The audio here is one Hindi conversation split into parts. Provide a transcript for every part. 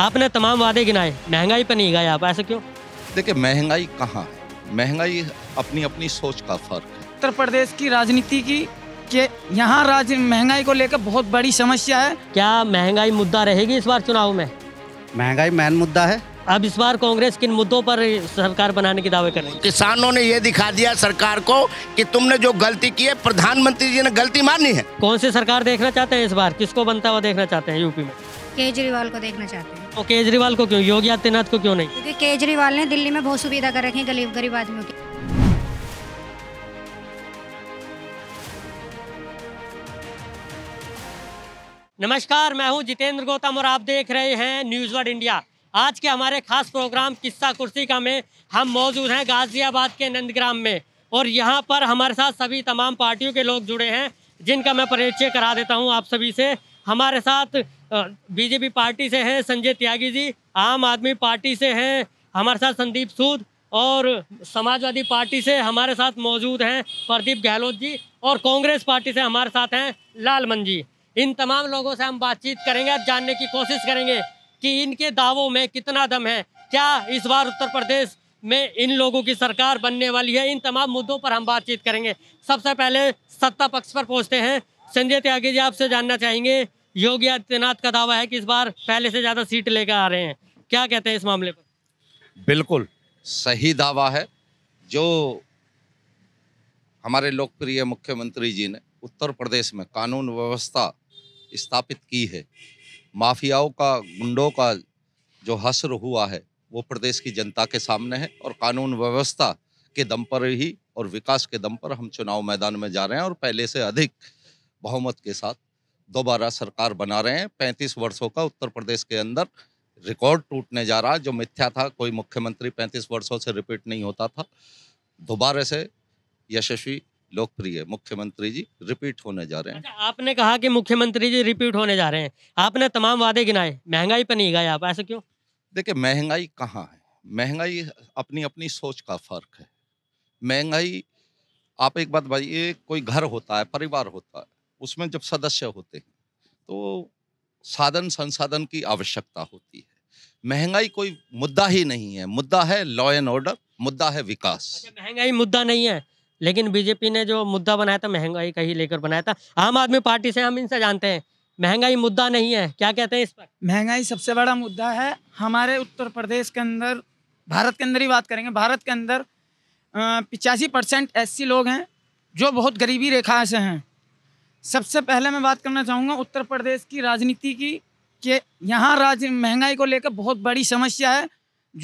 आपने तमाम वादे गिनाए महंगाई पर नहीं गए आप ऐसे क्यों देखिए महंगाई कहाँ है महंगाई अपनी अपनी सोच का फर्क है उत्तर प्रदेश की राजनीति की के यहाँ राज महंगाई को लेकर बहुत बड़ी समस्या है क्या महंगाई मुद्दा रहेगी इस बार चुनाव में महंगाई मैन मुद्दा है अब इस बार कांग्रेस किन मुद्दों पर सरकार बनाने के दावे कर रही है किसानों ने ये दिखा दिया सरकार को कि तुमने जो गलती की है प्रधानमंत्री जी ने गलती मानी है कौन सी सरकार देखना चाहते हैं इस बार किसको बनता हुआ देखना चाहते हैं यूपी में केजरीवाल को देखना चाहते हैं तो केजरीवाल को क्यों योगी आदित्यनाथ को क्यों नहीं क्योंकि केजरीवाल ने दिल्ली में बहुत सुविधा कर रखी है गरीब गरीब आदमियों की नमस्कार मैं हूं जितेंद्र गौतम और आप देख रहे हैं न्यूज़ वर्ड इंडिया आज के हमारे खास प्रोग्राम किस्सा कुर्सी का में हम मौजूद हैं गाजियाबाद के नंदग्राम में और यहाँ पर हमारे साथ सभी तमाम पार्टियों के लोग जुड़े हैं जिनका मैं परिचय करा देता हूँ आप सभी से हमारे साथ बीजेपी पार्टी से हैं संजय त्यागी जी आम आदमी पार्टी से हैं हमारे साथ संदीप सूद और समाजवादी पार्टी से हमारे साथ मौजूद हैं प्रदीप गहलोत जी और कांग्रेस पार्टी से हमारे साथ हैं लालमन जी इन तमाम लोगों से हम बातचीत करेंगे जानने की कोशिश करेंगे कि इनके दावों में कितना दम है क्या इस बार उत्तर प्रदेश में इन लोगों की सरकार बनने वाली है इन तमाम मुद्दों पर हम बातचीत करेंगे सबसे पहले सत्ता पक्ष पर पहुँचते हैं संजय त्यागी जी आपसे जानना चाहेंगे योगी आदित्यनाथ का दावा है कि इस बार पहले से ज़्यादा सीट लेकर आ रहे हैं क्या कहते हैं इस मामले पर बिल्कुल सही दावा है जो हमारे लोकप्रिय मुख्यमंत्री जी ने उत्तर प्रदेश में कानून व्यवस्था स्थापित की है माफियाओं का गुंडों का जो हसर हुआ है वो प्रदेश की जनता के सामने है और कानून व्यवस्था के दम पर ही और विकास के दम पर हम चुनाव मैदान में जा रहे हैं और पहले से अधिक बहुमत के साथ दोबारा सरकार बना रहे हैं पैंतीस वर्षों का उत्तर प्रदेश के अंदर रिकॉर्ड टूटने जा रहा जो मिथ्या था कोई मुख्यमंत्री पैंतीस वर्षों से रिपीट नहीं होता था दोबारा से यशस्वी लोकप्रिय मुख्यमंत्री जी रिपीट होने जा रहे हैं अच्छा, आपने कहा कि मुख्यमंत्री जी रिपीट होने जा रहे हैं आपने तमाम वादे गिनाए महंगाई पर नहीं गए आप ऐसे क्यों देखिए महंगाई कहाँ है महंगाई अपनी अपनी सोच का फर्क है महंगाई आप एक बात बताइए कोई घर होता है परिवार होता है उसमें जब सदस्य होते हैं तो साधन संसाधन की आवश्यकता होती है महंगाई कोई मुद्दा ही नहीं है मुद्दा है लॉ एंड ऑर्डर मुद्दा है विकास अच्छा, महंगाई मुद्दा नहीं है लेकिन बीजेपी ने जो मुद्दा बनाया था महंगाई का ही लेकर बनाया था आम आदमी पार्टी से हम इनसे जानते हैं महंगाई मुद्दा नहीं है क्या कहते हैं इस पर महंगाई सबसे बड़ा मुद्दा है हमारे उत्तर प्रदेश के अंदर भारत के अंदर ही बात करेंगे भारत के अंदर पिचासी परसेंट ऐसे लोग हैं जो बहुत गरीबी रेखा से हैं सबसे पहले मैं बात करना चाहूँगा उत्तर प्रदेश की राजनीति की कि यहाँ राज महंगाई को लेकर बहुत बड़ी समस्या है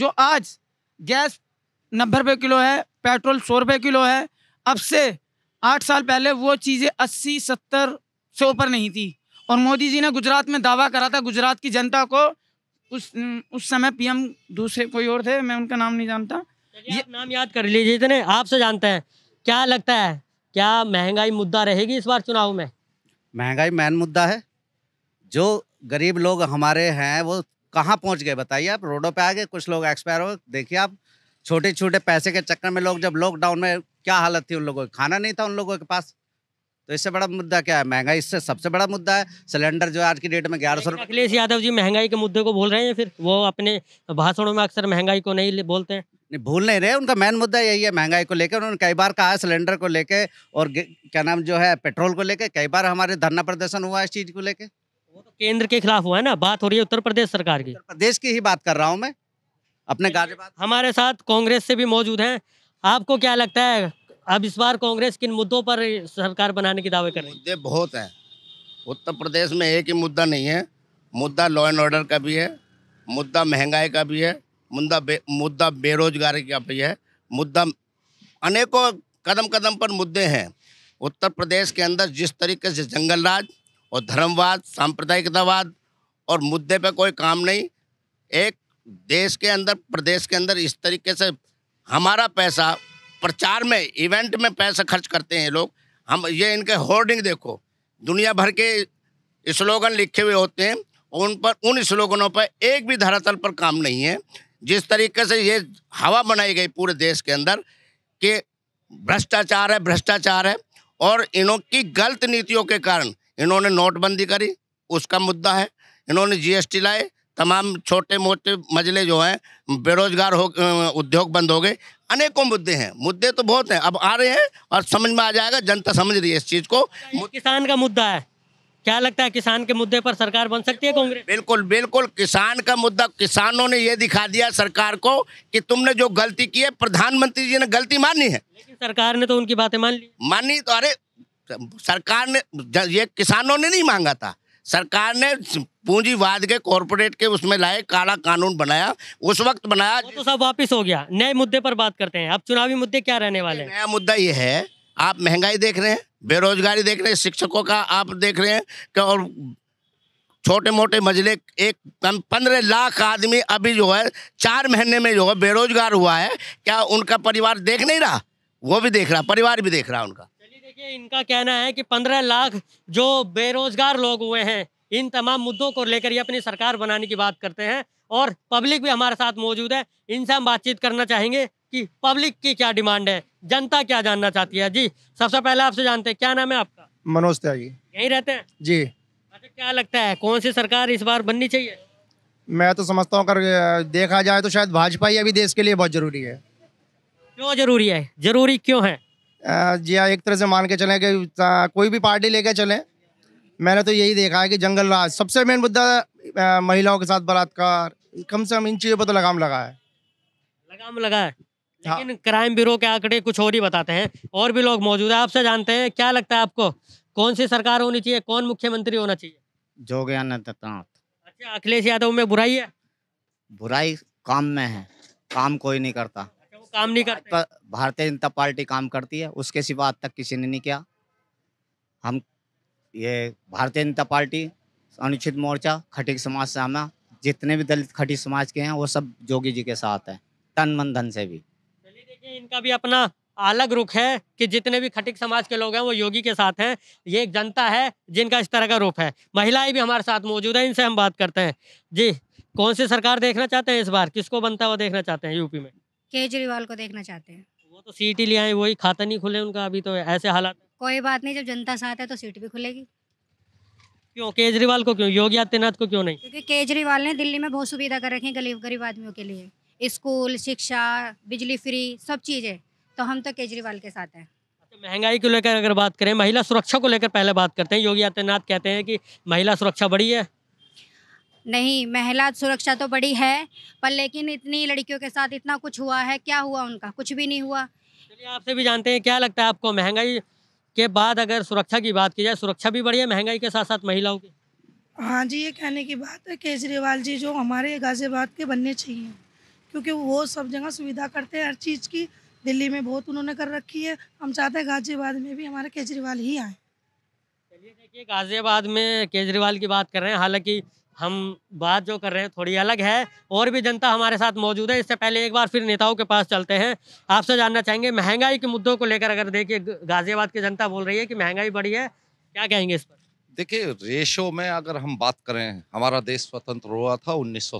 जो आज गैस नब्बे रुपये किलो है पेट्रोल सौ रुपये किलो है अब से आठ साल पहले वो चीज़ें अस्सी सत्तर से ऊपर नहीं थी और मोदी जी ने गुजरात में दावा करा था गुजरात की जनता को उस उस समय पीएम दूसरे कोई और थे मैं उनका नाम नहीं जानता ये नाम याद कर लीजिए इतने आपसे जानते हैं क्या लगता है क्या महंगाई मुद्दा रहेगी इस बार चुनाव में महंगाई मेन मुद्दा है जो गरीब लोग हमारे हैं वो कहाँ पहुँच गए बताइए आप रोडों पे आ गए कुछ लोग एक्सपायर हो देखिए आप छोटे छोटे पैसे के चक्कर में लोग जब लॉकडाउन में क्या हालत थी उन लोगों की खाना नहीं था उन लोगों के पास तो इससे बड़ा मुद्दा क्या है महंगाई इससे सबसे बड़ा मुद्दा है सिलेंडर जो आज की डेट में ग्यारह सौ अखिलेश यादव जी महंगाई के मुद्दे को बोल रहे हैं फिर वो अपने भाषणों में अक्सर महंगाई को नहीं बोलते हैं नहीं भूल नहीं रहे उनका मेन मुद्दा यही है महंगाई को लेकर उन्होंने कई बार कहा सिलेंडर को लेकर और क्या नाम जो है पेट्रोल को लेकर कई बार हमारे धरना प्रदर्शन हुआ इस चीज को लेकर वो तो केंद्र के खिलाफ हुआ है ना बात हो रही है उत्तर प्रदेश सरकार की उत्तर प्रदेश की ही बात कर रहा हूँ मैं अपने गाजियाबाद हमारे साथ कांग्रेस से भी मौजूद हैं आपको क्या लगता है अब इस बार कांग्रेस किन मुद्दों पर सरकार बनाने की दावे कर रही है मुद्दे बहुत हैं उत्तर प्रदेश में एक ही मुद्दा नहीं है मुद्दा लॉ एंड ऑर्डर का भी है मुद्दा महंगाई का भी है मुद्दा बे, मुद्दा बेरोजगारी का भी है मुद्दा अनेकों कदम कदम पर मुद्दे हैं उत्तर प्रदेश के अंदर जिस तरीके से जंगल राज और धर्मवाद सांप्रदायिकतावाद और मुद्दे पर कोई काम नहीं एक देश के अंदर प्रदेश के अंदर इस तरीके से हमारा पैसा प्रचार में इवेंट में पैसा खर्च करते हैं लोग हम ये इनके होर्डिंग देखो दुनिया भर के स्लोगन लिखे हुए होते हैं उन पर उन स्लोगनों पर एक भी धरातल पर काम नहीं है जिस तरीके से ये हवा बनाई गई पूरे देश के अंदर कि भ्रष्टाचार है भ्रष्टाचार है और इन्हों की गलत नीतियों के कारण इन्होंने नोटबंदी करी उसका मुद्दा है इन्होंने जीएसटी लाए तमाम छोटे मोटे मजले जो हैं बेरोजगार हो उद्योग बंद हो गए अनेकों मुद्दे हैं मुद्दे तो बहुत हैं अब आ रहे हैं और समझ में आ जाएगा जनता समझ रही है इस चीज़ को किसान का मुद्दा है क्या लगता है किसान के मुद्दे पर सरकार बन सकती है कांग्रेस बिल्कुल बिल्कुल किसान का मुद्दा किसानों ने ये दिखा दिया सरकार को कि तुमने जो गलती की है प्रधानमंत्री जी ने गलती मानी है लेकिन सरकार ने तो उनकी बातें मान ली मानी तो अरे सरकार ने ये किसानों ने नहीं मांगा था सरकार ने पूंजीवाद के कॉरपोरेट के उसमें लाए काला कानून बनाया उस वक्त बनाया तो सब वापस हो गया नए मुद्दे पर बात करते हैं अब चुनावी मुद्दे क्या रहने वाले हैं नया मुद्दा ये है आप महंगाई देख रहे हैं बेरोजगारी देख रहे हैं शिक्षकों का आप देख रहे हैं कि और छोटे मोटे मजले एक पंद्रह लाख आदमी अभी जो है चार महीने में जो है बेरोजगार हुआ है क्या उनका परिवार देख नहीं रहा वो भी देख रहा परिवार भी देख रहा उनका चलिए देखिए इनका कहना है कि पंद्रह लाख जो बेरोजगार लोग हुए हैं इन तमाम मुद्दों को लेकर ये अपनी सरकार बनाने की बात करते हैं और पब्लिक भी हमारे साथ मौजूद है इनसे हम बातचीत करना चाहेंगे कि पब्लिक की क्या डिमांड है जनता क्या जानना चाहती है जी सबसे पहले आपसे जानते हैं क्या नाम है आपका मनोज त्यागी यही रहते हैं जी अच्छा क्या लगता है कौन सी सरकार इस बार बननी चाहिए मैं तो समझता हूँ अगर देखा जाए तो शायद भाजपा ही अभी देश के लिए बहुत जरूरी है क्यों जरूरी है जरूरी क्यों है जी एक तरह से मान के चले कि कोई भी पार्टी लेके चले मैंने तो यही देखा है कि जंगल राज सबसे मेन मुद्दा महिलाओं के साथ बलात्कार कम से कम इन चीज़ों पर तो लगाम लगा है लगाम लगा है हाँ। लेकिन क्राइम ब्यूरो के आंकड़े कुछ और ही बताते हैं और भी लोग मौजूद है आपसे जानते हैं क्या लगता है आपको कौन सी सरकार होनी चाहिए कौन मुख्यमंत्री होना चाहिए जोगेन्द्र अच्छा अखिलेश यादव में बुराई है बुराई काम में है काम कोई नहीं करता अच्छा, वो काम नहीं करता भारतीय जनता पार्टी काम करती है उसके सिवा आज तक किसी ने नहीं किया हम ये भारतीय जनता पार्टी अनुच्छेद मोर्चा खटिक समाज से हमें जितने भी दलित खटिक समाज के हैं वो सब जोगी जी के साथ हैं तन मन धन से भी इनका भी अपना अलग रुख है कि जितने भी खटिक समाज के लोग हैं वो योगी के साथ हैं ये एक जनता है जिनका इस तरह का रुख है महिलाएं भी हमारे साथ मौजूद है इनसे हम बात करते हैं जी कौन सी सरकार देखना चाहते हैं इस बार किसको बनता हुआ देखना चाहते हैं यूपी में केजरीवाल को देखना चाहते हैं वो तो सीट ही ले आए वही खाता नहीं खुले उनका अभी तो ऐसे हालात कोई बात नहीं जब जनता साथ है तो सीट भी खुलेगी क्यों केजरीवाल को क्यों योगी आदित्यनाथ को क्यों नहीं क्योंकि केजरीवाल ने दिल्ली में बहुत सुविधा कर रखी है गरीब गरीब आदमियों के लिए स्कूल शिक्षा बिजली फ्री सब चीज़ें तो हम तो केजरीवाल के साथ हैं तो महंगाई को लेकर अगर बात करें महिला सुरक्षा को लेकर पहले बात करते हैं योगी आदित्यनाथ कहते हैं कि महिला सुरक्षा बड़ी है नहीं महिला सुरक्षा तो बड़ी है पर लेकिन इतनी लड़कियों के साथ इतना कुछ हुआ है क्या हुआ उनका कुछ भी नहीं हुआ चलिए आपसे भी जानते हैं क्या लगता है आपको महंगाई के बाद अगर सुरक्षा की बात की जाए सुरक्षा भी बढ़ी है महंगाई के साथ साथ महिलाओं की हाँ जी ये कहने की बात है केजरीवाल जी जो हमारे गाजियाबाद के बनने चाहिए क्योंकि वो सब जगह सुविधा करते हैं हर चीज़ की दिल्ली में बहुत उन्होंने कर रखी है हम चाहते हैं गाजियाबाद में भी हमारे केजरीवाल ही आए चलिए देखिए गाजियाबाद में केजरीवाल की बात कर रहे हैं हालांकि हम बात जो कर रहे हैं थोड़ी अलग है और भी जनता हमारे साथ मौजूद है इससे पहले एक बार फिर नेताओं के पास चलते हैं आपसे जानना चाहेंगे महंगाई के मुद्दों को लेकर अगर देखिए गाजियाबाद की जनता बोल रही है कि महंगाई बढ़ी है क्या कहेंगे इस पर देखिए रेशो में अगर हम बात करें हमारा देश स्वतंत्र हुआ था उन्नीस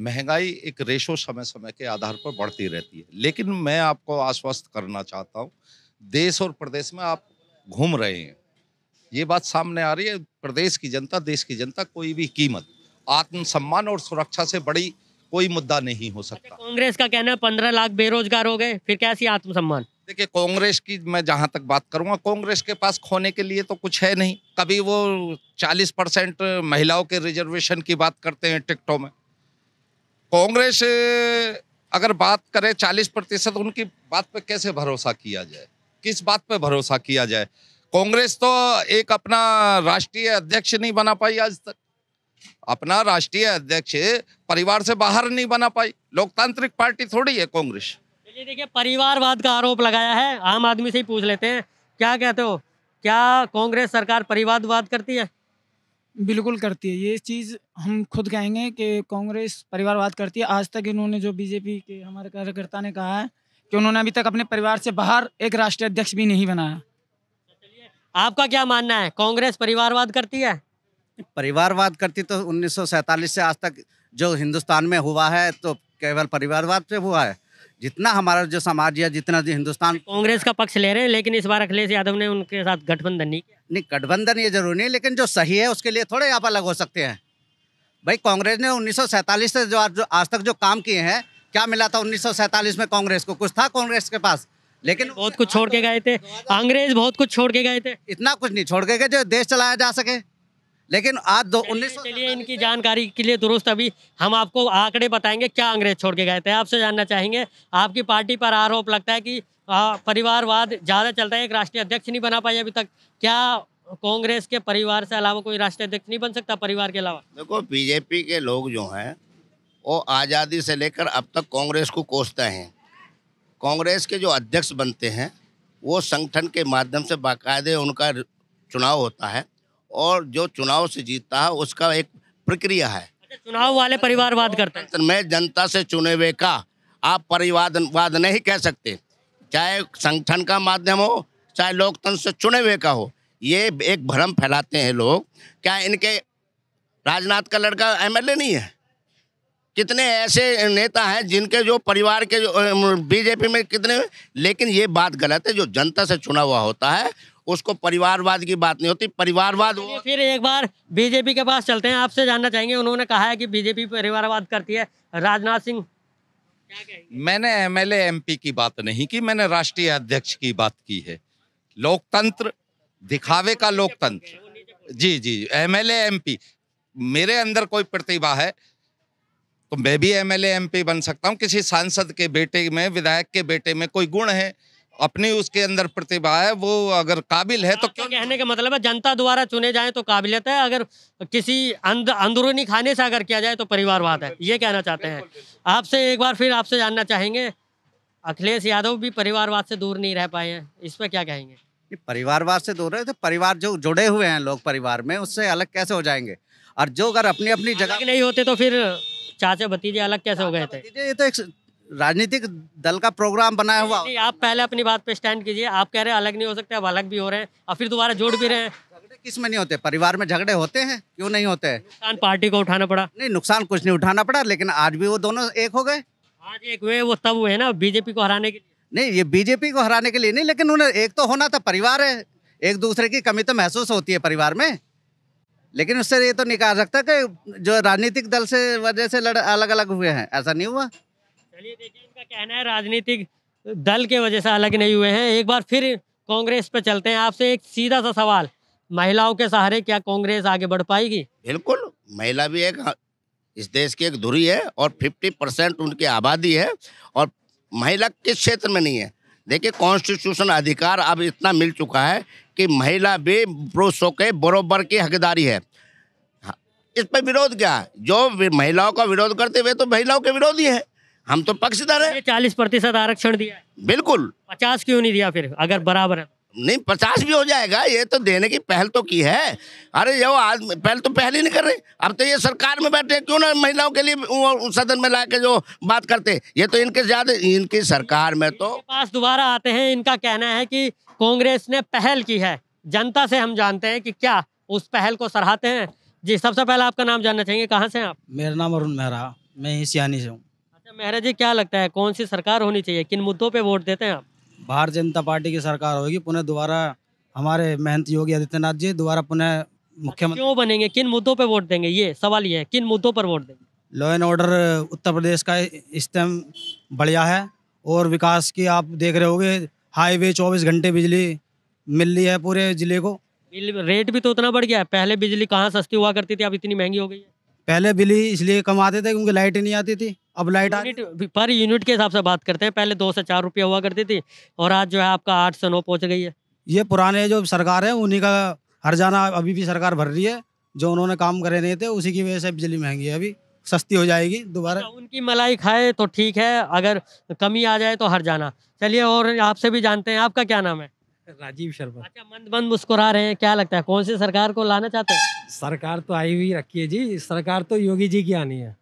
महंगाई एक रेशो समय समय के आधार पर बढ़ती रहती है लेकिन मैं आपको आश्वस्त करना चाहता हूँ देश और प्रदेश में आप घूम रहे हैं ये बात सामने आ रही है प्रदेश की जनता देश की जनता कोई भी कीमत आत्मसम्मान और सुरक्षा से बड़ी कोई मुद्दा नहीं हो सकता कांग्रेस का कहना है पंद्रह लाख बेरोजगार हो गए फिर कैसी आत्मसम्मान देखिए कांग्रेस की मैं जहां तक बात करूंगा कांग्रेस के पास खोने के लिए तो कुछ है नहीं कभी वो चालीस परसेंट महिलाओं के रिजर्वेशन की बात करते हैं टिकटों में कांग्रेस अगर बात करें चालीस प्रतिशत उनकी बात पे कैसे भरोसा किया जाए किस बात पे भरोसा किया जाए कांग्रेस तो एक अपना राष्ट्रीय अध्यक्ष नहीं बना पाई आज तक अपना राष्ट्रीय अध्यक्ष परिवार से बाहर नहीं बना पाई लोकतांत्रिक पार्टी थोड़ी है कांग्रेस देखिए परिवारवाद का आरोप लगाया है आम आदमी से ही पूछ लेते हैं क्या कहते हो क्या कांग्रेस सरकार परिवारवाद करती है बिल्कुल करती है ये चीज़ हम खुद कहेंगे कि कांग्रेस परिवारवाद करती है आज तक इन्होंने जो बीजेपी के हमारे कार्यकर्ता ने कहा है कि उन्होंने अभी तक अपने परिवार से बाहर एक राष्ट्रीय अध्यक्ष भी नहीं बनाया आपका क्या मानना है कांग्रेस परिवारवाद करती है परिवारवाद करती तो उन्नीस से आज तक जो हिंदुस्तान में हुआ है तो केवल परिवारवाद पे हुआ है जितना हमारा जो समाज या जितना हिंदुस्तान कांग्रेस का पक्ष ले रहे हैं लेकिन इस बार अखिलेश यादव ने उनके साथ गठबंधन नहीं किया नहीं गठबंधन ये जरूरी नहीं लेकिन जो सही है उसके लिए थोड़े आप अलग हो सकते हैं भाई कांग्रेस ने उन्नीस से जो आज तक जो काम किए हैं क्या मिला था उन्नीस में कांग्रेस को कुछ था कांग्रेस के पास लेकिन बहुत कुछ छोड़ के गए थे अंग्रेज बहुत कुछ छोड़ के गए थे इतना कुछ नहीं छोड़ के गए जो देश चलाया जा सके लेकिन आज दो उन्नीस चलिए इनकी जानकारी के लिए दुरुस्त अभी हम आपको आंकड़े बताएंगे क्या अंग्रेज छोड़ के गए थे आपसे जानना चाहेंगे आपकी पार्टी पर आरोप लगता है कि परिवारवाद ज़्यादा चलता है एक राष्ट्रीय अध्यक्ष नहीं बना पाए अभी तक क्या कांग्रेस के परिवार से अलावा कोई राष्ट्रीय अध्यक्ष नहीं बन सकता परिवार के अलावा देखो बीजेपी के लोग जो हैं वो आज़ादी से लेकर अब तक कांग्रेस को कोसते हैं कांग्रेस के जो अध्यक्ष बनते हैं वो संगठन के माध्यम से बाकायदे उनका चुनाव होता है और जो चुनाव से जीतता है उसका एक प्रक्रिया है अच्छा, चुनाव वाले परिवारवाद करते हैं मैं जनता से चुने हुए का आप परिवारवाद नहीं कह सकते चाहे संगठन का माध्यम हो चाहे लोकतंत्र से चुने हुए का हो ये एक भ्रम फैलाते हैं लोग क्या इनके राजनाथ का लड़का एमएलए नहीं है कितने ऐसे नेता हैं जिनके जो परिवार के जो बीजेपी में कितने लेकिन ये बात गलत है जो जनता से चुना हुआ होता है उसको परिवारवाद की बात नहीं होती परिवारवाद हो फिर एक बार बीजेपी के पास चलते हैं आपसे जानना चाहेंगे उन्होंने कहा है कि बीजेपी परिवारवाद करती है राजनाथ सिंह मैंने एमएलए एमपी की बात नहीं की मैंने राष्ट्रीय अध्यक्ष की बात की है लोकतंत्र दिखावे का लोकतंत्र जी जी एमएलए एमपी मेरे अंदर कोई प्रतिभा है तो मैं भी एमएलए एमपी बन सकता हूँ किसी सांसद के बेटे में विधायक के बेटे में कोई गुण है अपनी उसके अंदर प्रतिभा है वो अगर काबिल है तो क्यों कहने का मतलब है जनता द्वारा चुने जाए तो काबिलियत है अगर किसी अंदरूनी खाने से अगर किया जाए तो परिवारवाद है ये कहना चाहते हैं आपसे एक बार फिर आपसे जानना चाहेंगे अखिलेश यादव भी परिवारवाद से दूर नहीं रह पाए हैं इस पर क्या कहेंगे परिवारवाद से दूर रहे तो परिवार जो जुड़े हुए हैं लोग परिवार में उससे अलग कैसे हो जाएंगे और जो अगर अपनी अपनी जगह नहीं होते तो फिर चाचा भतीजे अलग कैसे हो गए थे ये तो एक राजनीतिक दल का प्रोग्राम बनाया हुआ नहीं, आप पहले अपनी बात पे स्टैंड कीजिए आप कह रहे हैं अलग नहीं हो सकते अब अलग भी हो रहे हैं और फिर दोबारा जोड़ भी रहे हैं झगड़े किस में नहीं होते परिवार में झगड़े होते हैं क्यों नहीं होते नुकसान पार्टी को उठाना पड़ा नहीं नुकसान कुछ नहीं उठाना पड़ा लेकिन आज भी वो दोनों एक हो गए आज एक हुए वो तब हुए ना बीजेपी को हराने के लिए नहीं ये बीजेपी को हराने के लिए नहीं लेकिन उन्हें एक तो होना था परिवार है एक दूसरे की कमी तो महसूस होती है परिवार में लेकिन उससे ये तो निकाल सकता कि जो राजनीतिक दल से वजह से लड़ अलग अलग हुए हैं ऐसा नहीं हुआ चलिए देखिए इनका कहना है राजनीतिक दल के वजह से अलग नहीं हुए हैं एक बार फिर कांग्रेस पे चलते हैं आपसे एक सीधा सा सवाल महिलाओं के सहारे क्या कांग्रेस आगे बढ़ पाएगी बिल्कुल महिला भी एक इस देश की एक धुरी है और 50 परसेंट उनकी आबादी है और महिला किस क्षेत्र में नहीं है देखिए कॉन्स्टिट्यूशन अधिकार अब इतना मिल चुका है कि महिला भी पुरुषों के बरोबर की हकदारी है हाँ, इस पर विरोध क्या है जो महिलाओं का विरोध करते हुए तो महिलाओं के विरोधी है हम तो पक्षधर है चालीस प्रतिशत आरक्षण दिया बिल्कुल पचास क्यों नहीं दिया फिर अगर बराबर है तो? नहीं पचास भी हो जाएगा ये तो देने की पहल तो की है अरे यो आज पहल तो पहल ही नहीं कर रहे अब तो ये सरकार में बैठे क्यों ना महिलाओं के लिए सदन में ला के जो बात करते ये तो इनके ज्यादा इनकी सरकार में तो पास दोबारा आते हैं इनका कहना है कि कांग्रेस ने पहल की है जनता से हम जानते हैं कि क्या उस पहल को सराहते हैं जी सबसे पहले आपका नाम जानना चाहिए कहाँ से आप मेरा नाम अरुण मेहरा मैं ही सियानी से हूँ मेहरा जी क्या लगता है कौन सी सरकार होनी चाहिए किन मुद्दों पे वोट देते हैं आप भारतीय जनता पार्टी की सरकार होगी पुनः दोबारा हमारे मेहनत योगी आदित्यनाथ जी दोबारा पुनः मुख्यमंत्री क्यों बनेंगे किन मुद्दों पे वोट देंगे ये सवाल ये है किन मुद्दों पर वोट देंगे law and order Uttar Pradesh का इस टाइम बढ़िया है और विकास की आप देख रहे होगे हाईवे चौबीस घंटे बिजली मिल रही है पूरे जिले को रेट भी तो उतना बढ़ गया है पहले बिजली कहाँ सस्ती हुआ करती थी अब इतनी महंगी हो गई है पहले बिली इसलिए कमाते थे क्योंकि लाइट नहीं आती थी अब लाइट आ पर यूनिट के हिसाब से बात करते हैं पहले दो से चार रुपया हुआ करती थी और आज जो है आपका आठ से नौ पहुँच गई है ये पुराने जो सरकार है उन्हीं का हरजाना अभी भी सरकार भर रही है जो उन्होंने काम करे नहीं थे उसी की वजह से बिजली महंगी है अभी सस्ती हो जाएगी दोबारा अच्छा, उनकी मलाई खाए तो ठीक है अगर कमी आ जाए तो हर जाना चलिए और आपसे भी जानते हैं आपका क्या नाम है राजीव शर्मा अच्छा मंद मंद मुस्कुरा रहे हैं क्या लगता है कौन सी सरकार को लाना चाहते हैं सरकार तो आई हुई रखी है जी सरकार तो योगी जी की आनी है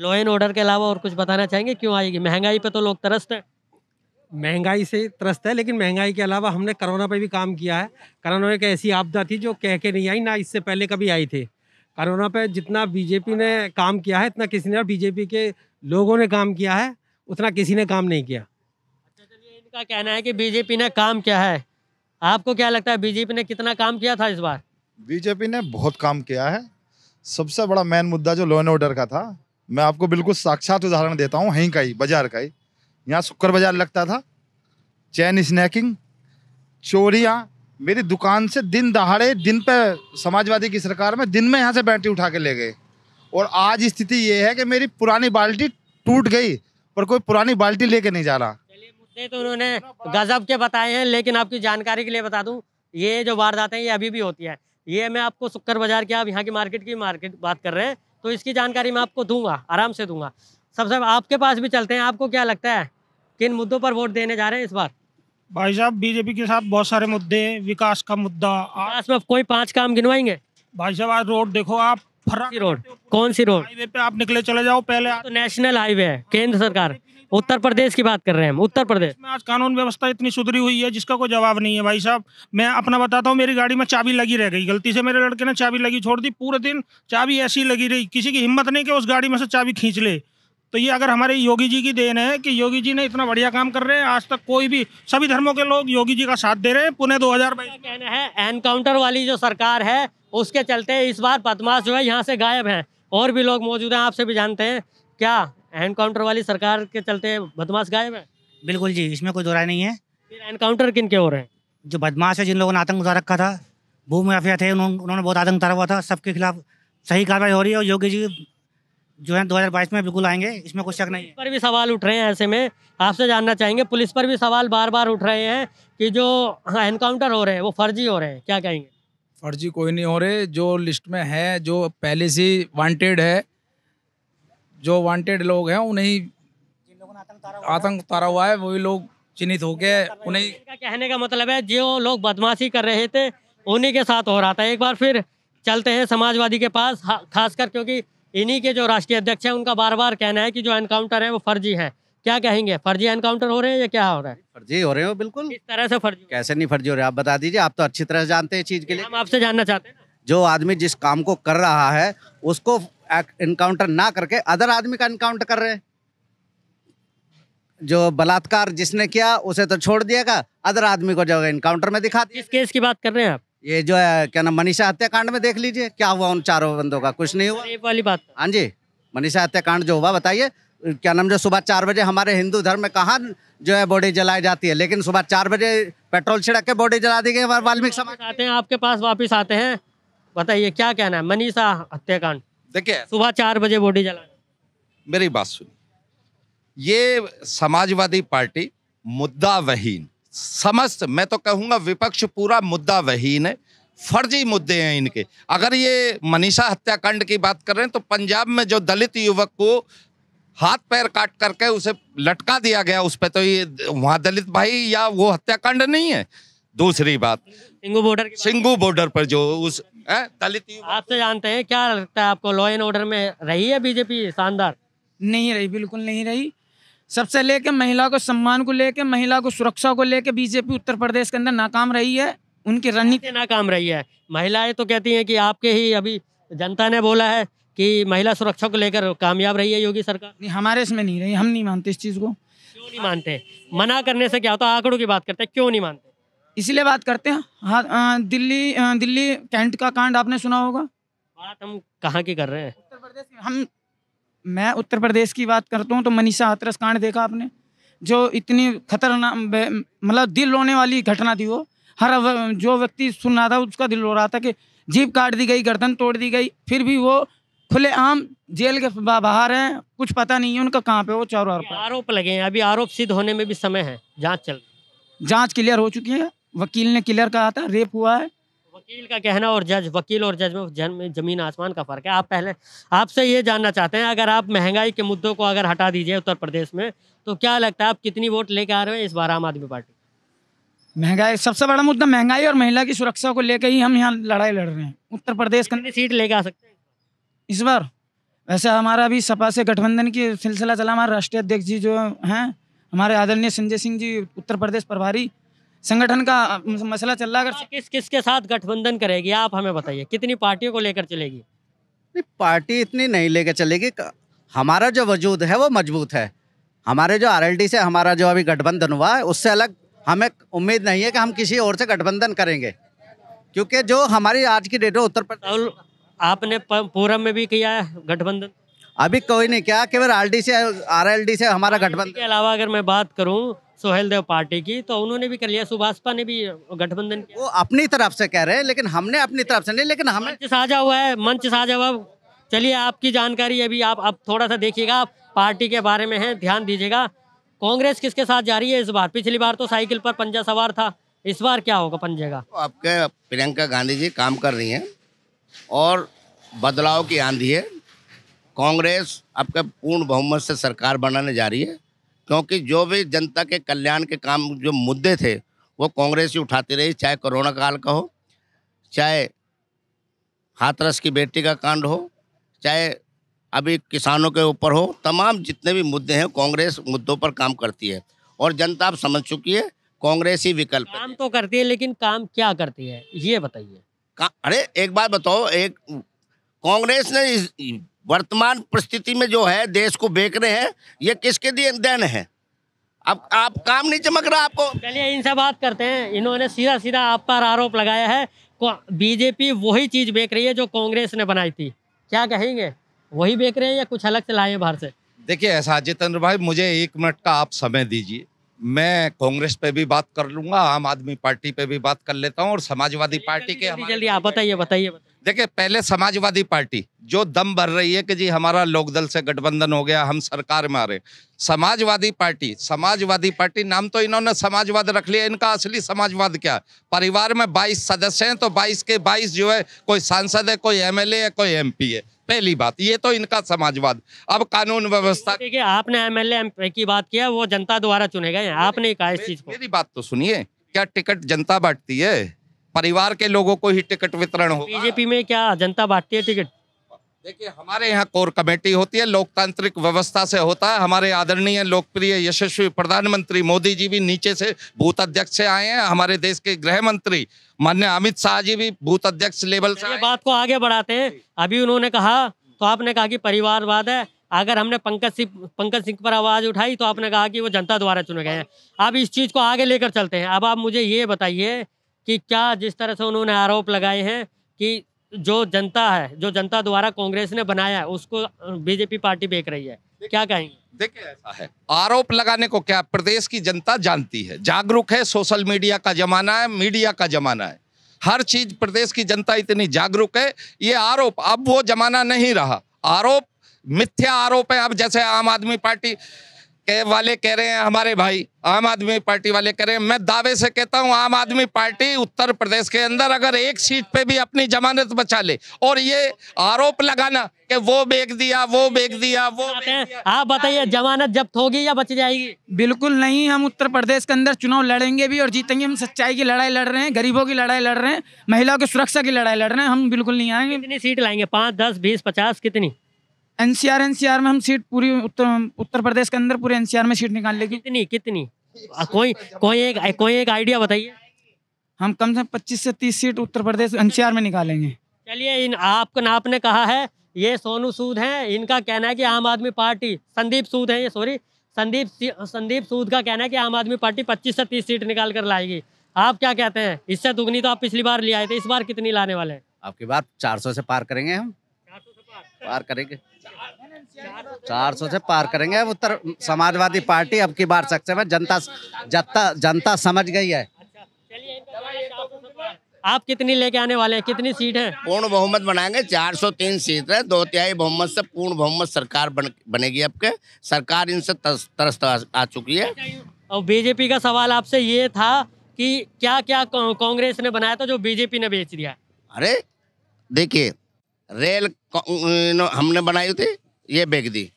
लॉ एंड ऑर्डर के अलावा और कुछ बताना चाहेंगे क्यों आएगी महंगाई पे तो लोग त्रस्त हैं महंगाई से त्रस्त है लेकिन महंगाई के अलावा हमने कोरोना पे भी काम किया है कोरोना एक ऐसी आपदा थी जो कह के नहीं आई ना इससे पहले कभी आई थी कोरोना पे जितना बीजेपी ने काम किया है इतना किसी ने बीजेपी के लोगों ने काम किया है उतना किसी ने काम नहीं किया का कहना है कि बीजेपी ने काम किया है आपको क्या लगता है बीजेपी ने कितना काम किया था इस बार बीजेपी ने बहुत काम किया है सबसे बड़ा मेन मुद्दा जो लॉ एंड ऑर्डर का था मैं आपको बिल्कुल साक्षात उदाहरण देता हूँ यहीं का ही बाजार का ही यहाँ शुक्र बाजार लगता था चैन स्नैकिंग चोरियाँ मेरी दुकान से दिन दहाड़े दिन पे समाजवादी की सरकार में दिन में यहाँ से बैटरी उठा के ले गए और आज स्थिति ये है कि मेरी पुरानी बाल्टी टूट गई पर कोई पुरानी बाल्टी लेके नहीं जा रहा आंकड़े तो उन्होंने गजब के बताए हैं लेकिन आपकी जानकारी के लिए बता दूं ये जो वारदातें ये अभी भी होती है ये मैं आपको शुक्र बाजार की आप यहाँ की मार्केट की मार्केट बात कर रहे हैं तो इसकी जानकारी मैं आपको दूंगा आराम से दूंगा सबसे सब आपके पास भी चलते हैं आपको क्या लगता है किन मुद्दों पर वोट देने जा रहे हैं इस बार भाई साहब बीजेपी के साथ बहुत सारे मुद्दे विकास का मुद्दा आज में कोई पांच काम गिनवाएंगे भाई साहब आज रोड देखो आप फर रोड कौन सी रोड हाईवे पे आप निकले चले जाओ पहले तो नेशनल हाईवे है केंद्र सरकार उत्तर प्रदेश की बात कर रहे हैं हम उत्तर प्रदेश में आज कानून व्यवस्था इतनी सुधरी हुई है जिसका कोई जवाब नहीं है भाई साहब मैं अपना बताता हूँ मेरी गाड़ी में चाबी लगी रह गई गलती से मेरे लड़के ने चाबी लगी छोड़ दी पूरे दिन चाबी ऐसी लगी रही किसी की हिम्मत नहीं कि उस गाड़ी में से चाबी खींच ले तो ये अगर हमारे योगी जी की देन है कि योगी जी ने इतना बढ़िया काम कर रहे हैं आज तक कोई भी सभी धर्मों के लोग योगी जी का साथ दे रहे हैं पुणे दो हजार कहना है एनकाउंटर वाली जो सरकार है उसके चलते इस बार बदमाश जो है यहाँ से गायब है और भी लोग मौजूद हैं आपसे भी जानते हैं क्या एनकाउंटर वाली सरकार के चलते बदमाश गायब है बिल्कुल जी इसमें कोई दोराय नहीं है फिर एनकाउंटर किन के हो रहे हैं जो बदमाश है जिन लोगों ने आतंक उतार रखा था भू माफिया थे उन्होंने उन्होंने बहुत आतंक उतारा हुआ था सबके खिलाफ सही कार्रवाई हो रही है और योगी जी जो है 2022 में बिल्कुल आएंगे इसमें कोई शक नहीं है पर भी सवाल उठ रहे हैं ऐसे में आपसे जानना चाहेंगे पुलिस पर भी सवाल बार बार उठ रहे हैं कि जो एनकाउंटर हाँ, हो रहे हैं वो फर्जी हो रहे हैं क्या कहेंगे फर्जी कोई नहीं हो रहे जो लिस्ट में है जो पहले से वांटेड है जो वांटेड लोग हैं उन्हें आतंक उतारा हुआ है वो भी लोग चिन्हित हो गए उन्हें कहने का मतलब है जो लोग बदमाशी कर रहे थे उन्हीं के साथ हो रहा था एक बार फिर चलते हैं समाजवादी के पास खासकर क्योंकि इन्हीं के जो राष्ट्रीय अध्यक्ष हैं उनका बार बार कहना है कि जो एनकाउंटर है वो फर्जी है क्या कहेंगे फर्जी एनकाउंटर हो रहे हैं या क्या हो रहा है फर्जी हो रहे हो बिल्कुल इस तरह से फर्जी कैसे नहीं फर्जी हो रहे आप बता दीजिए आप तो अच्छी तरह जानते हैं चीज के लिए हम आपसे जानना चाहते हैं जो आदमी जिस काम को कर रहा है उसको इनकाउंटर ना करके अदर आदमी का इनकाउंटर कर रहे हैं जो बलात्कार जिसने किया उसे तो छोड़ दिया अदर आदमी को जो इनकाउंटर में दिखा दिया केस की बात कर रहे हैं आप ये जो है क्या नाम मनीषा हत्याकांड में देख लीजिए क्या हुआ उन चारों बंदों का कुछ नहीं हुआ वाली बात हाँ जी मनीषा हत्याकांड जो हुआ बताइए क्या नाम जो सुबह चार बजे हमारे हिंदू धर्म में कहा जो है बॉडी जलाई जाती है लेकिन सुबह चार बजे पेट्रोल छिड़क के बॉडी जला दी गई वाल्मीकि समाज आते हैं आपके पास वापिस आते हैं बताइए क्या कहना है मनीषा हत्याकांड देखिए सुबह चार बजे बॉडी जला मेरी बात सुनिए ये समाजवादी पार्टी मुद्दा वहीन समस्त मैं तो कहूंगा विपक्ष पूरा मुद्दा वहीन है फर्जी मुद्दे हैं इनके अगर ये मनीषा हत्याकांड की बात कर रहे हैं तो पंजाब में जो दलित युवक को हाथ पैर काट करके उसे लटका दिया गया उस पर तो ये वहां दलित भाई या वो हत्याकांड नहीं है दूसरी बात सिंगू बॉर्डर सिंगू बॉर्डर पर जो उस दलित आपसे तो जानते हैं क्या लगता है आपको लॉ एंड ऑर्डर में रही है बीजेपी शानदार नहीं रही बिल्कुल नहीं रही सबसे लेके महिला को सम्मान को लेके महिला को सुरक्षा को लेके बीजेपी उत्तर प्रदेश के अंदर नाकाम रही है उनकी रणनीति नाकाम रही है महिलाएं तो कहती हैं कि आपके ही अभी जनता ने बोला है कि महिला सुरक्षा को लेकर कामयाब रही है योगी सरकार नहीं हमारे इसमें नहीं रही हम नहीं मानते इस चीज़ को क्यों नहीं मानते मना करने से क्या होता है आंकड़ों की बात करते हैं क्यों नहीं मानते इसीलिए बात करते हैं हाँ दिल्ली दिल्ली कैंट का कांड आपने सुना होगा बात हाँ, तो हम कहाँ की कर रहे हैं उत्तर प्रदेश हम मैं उत्तर प्रदेश की बात करता हूँ तो मनीषा हाथरस कांड देखा आपने जो इतनी खतरनाक मतलब दिल रोने वाली घटना थी वो हर जो व्यक्ति सुन रहा था उसका दिल रो रहा था कि जीप काट दी गई गर्दन तोड़ दी गई फिर भी वो खुलेआम जेल के बाहर हैं कुछ पता नहीं है उनका कहाँ पे वो चारों आरोप आरोप लगे हैं अभी आरोप सिद्ध होने में भी समय है जांच चल जांच क्लियर हो चुकी है वकील ने क्लियर कहा था रेप हुआ है वकील का कहना और जज वकील और जज में जमीन आसमान का फर्क है आप पहले आपसे ये जानना चाहते हैं अगर आप महंगाई के मुद्दों को अगर हटा दीजिए उत्तर प्रदेश में तो क्या लगता है आप कितनी वोट लेकर आ रहे हैं इस बार आम आदमी पार्टी महंगाई सबसे बड़ा मुद्दा महंगाई और महिला की सुरक्षा को लेकर ही हम यहाँ लड़ाई लड़ रहे हैं उत्तर प्रदेश का सीट लेके आ सकते हैं इस बार वैसे हमारा अभी सपा से गठबंधन की सिलसिला चला हमारे राष्ट्रीय अध्यक्ष जी जो हैं हमारे आदरणीय संजय सिंह जी उत्तर प्रदेश प्रभारी संगठन का मसला चल रहा है अगर हाँ, किस किस के साथ गठबंधन करेगी आप हमें बताइए कितनी पार्टियों को लेकर चलेगी नहीं पार्टी इतनी नहीं लेकर चलेगी हमारा जो वजूद है वो मजबूत है हमारे जो आरएलडी से हमारा जो अभी गठबंधन हुआ है उससे अलग हमें उम्मीद नहीं है कि हम किसी और से गठबंधन करेंगे क्योंकि जो हमारी आज की डेट है उत्तर प्रदेश आपने पूरम में भी किया है गठबंधन अभी कोई नहीं क्या केवल आर से आर से हमारा गठबंधन के अलावा अगर मैं बात करूँ सोहेल देव पार्टी की तो उन्होंने भी कर लिया सुभाषपा ने भी गठबंधन वो अपनी तरफ से कह रहे हैं लेकिन हमने अपनी तरफ से नहीं लेकिन हमें मंच साझा हुआ है मंच साझा हुआ चलिए आपकी जानकारी अभी आप अब थोड़ा सा देखिएगा आप पार्टी के बारे में है ध्यान दीजिएगा कांग्रेस किसके साथ जा रही है इस बार पिछली बार तो साइकिल पर पंजा सवार था इस बार क्या होगा पंजे का आपके प्रियंका गांधी जी काम कर रही हैं और बदलाव की आंधी है कांग्रेस आपका पूर्ण बहुमत से सरकार बनाने जा रही है क्योंकि जो भी जनता के कल्याण के काम जो मुद्दे थे वो कांग्रेस ही उठाती रही चाहे कोरोना काल का हो चाहे हाथरस की बेटी का कांड हो चाहे अभी किसानों के ऊपर हो तमाम जितने भी मुद्दे हैं कांग्रेस मुद्दों पर काम करती है और जनता आप समझ चुकी है कांग्रेस ही विकल्प काम तो करती है लेकिन काम क्या करती है ये बताइए अरे एक बात बताओ एक कांग्रेस ने वर्तमान परिस्थिति में जो है देश को बेच रहे हैं ये किसके लिए देन है अब आप काम नहीं चमक रहा आपको चलिए इनसे बात करते हैं इन्होंने सीधा सीधा आप पर आरोप लगाया है बीजेपी वही चीज बेच रही है जो कांग्रेस ने बनाई थी क्या कहेंगे वही बेच रहे हैं या कुछ अलग से लाए बाहर से देखिए ऐसा जितेंद्र भाई मुझे एक मिनट का आप समय दीजिए मैं कांग्रेस पे भी बात कर लूंगा आम आदमी पार्टी पे भी बात कर लेता हूँ और समाजवादी पार्टी के जल्दी आप बताइए बताइए देखिए पहले समाजवादी पार्टी जो दम भर रही है कि जी हमारा लोकदल से गठबंधन हो गया हम सरकार में आ रहे समाजवादी पार्टी समाजवादी पार्टी नाम तो इन्होंने समाजवाद रख लिया इनका असली समाजवाद क्या परिवार में 22 सदस्य हैं तो 22 के 22 जो है कोई सांसद है कोई एमएलए है कोई एमपी है पहली बात ये तो इनका समाजवाद अब कानून व्यवस्था देखिए आपने एमएलए एल की बात किया वो जनता द्वारा चुने गए आपने कहा इस चीज मेरी बात तो सुनिए क्या टिकट जनता बांटती है परिवार के लोगों को ही टिकट वितरण हो बीजेपी में क्या जनता बांटती है टिकट देखिए हमारे यहाँ कोर कमेटी होती है लोकतांत्रिक व्यवस्था से होता है हमारे आदरणीय लोकप्रिय यशस्वी प्रधानमंत्री मोदी जी भी नीचे से भूत अध्यक्ष से आए हैं हमारे देश के गृह मंत्री मान्य अमित शाह जी भी भूत अध्यक्ष लेवल से बात को आगे बढ़ाते हैं अभी उन्होंने कहा तो आपने कहा कि परिवारवाद है अगर हमने पंकज सिंह पंकज सिंह पर आवाज उठाई तो आपने कहा कि वो जनता द्वारा चुने गए हैं आप इस चीज को आगे लेकर चलते हैं अब आप मुझे ये बताइए कि क्या जिस तरह से उन्होंने आरोप लगाए हैं कि जो जनता है जो जनता द्वारा कांग्रेस ने बनाया है उसको बीजेपी पार्टी बेच रही है क्या कहेंगे देखिए ऐसा है आरोप लगाने को क्या प्रदेश की जनता जानती है जागरूक है सोशल मीडिया का जमाना है मीडिया का जमाना है हर चीज प्रदेश की जनता इतनी जागरूक है ये आरोप अब वो जमाना नहीं रहा आरोप मिथ्या आरोप है अब जैसे आम आदमी पार्टी के वाले कह रहे हैं हमारे भाई आम आदमी पार्टी वाले कह रहे हैं मैं दावे से कहता हूं आम आदमी पार्टी उत्तर प्रदेश के अंदर अगर एक सीट पे भी अपनी जमानत बचा ले और ये आरोप लगाना कि वो बेच दिया वो बेच दिया वो आप बताइए जमानत जब्त होगी या बच जाएगी बिल्कुल नहीं हम उत्तर प्रदेश के अंदर चुनाव लड़ेंगे भी और जीतेंगे हम सच्चाई की लड़ाई लड़ रहे हैं गरीबों की लड़ाई लड़ रहे हैं महिलाओं की सुरक्षा की लड़ाई लड़ रहे हैं हम बिल्कुल नहीं आएंगे कितनी सीट लाएंगे पाँच दस बीस पचास कितनी एनसीआर एनसीआर में हम सीट पूरी उत्तर उत्तर प्रदेश के अंदर पूरे एनसीआर में सीट निकाल लेगी कितनी कितनी कोई कोई एक कोई एक आइडिया बताइए हम कम से कम पच्चीस से तीस सीट उत्तर प्रदेश एनसीआर में निकालेंगे चलिए इन आपको आपने कहा है ये सोनू सूद है इनका कहना है कि आम आदमी पार्टी संदीप सूद है ये सॉरी संदीप संदीप सूद का कहना है कि आम आदमी पार्टी पच्चीस से तीस सीट निकाल कर लाएगी आप क्या कहते हैं इससे दुगनी तो आप पिछली बार ले आए थे इस बार कितनी लाने वाले हैं आपकी बार चार से पार करेंगे हम चार से पार पार करेंगे चार सौ से पार करेंगे अब उत्तर समाजवादी पार्टी अब की बार सकते में जनता जनता जनता समझ गई है आप कितनी लेके आने वाले हैं कितनी सीट है पूर्ण बहुमत बनाएंगे 403 सीट है दो तिहाई बहुमत से पूर्ण बहुमत सरकार बन, बनेगी आपके सरकार इनसे त्रस्त आ चुकी है और बीजेपी का सवाल आपसे ये था कि क्या क्या कांग्रेस ने बनाया था जो बीजेपी ने बेच दिया अरे देखिए रेल हमने बनाई थी ये बेच दी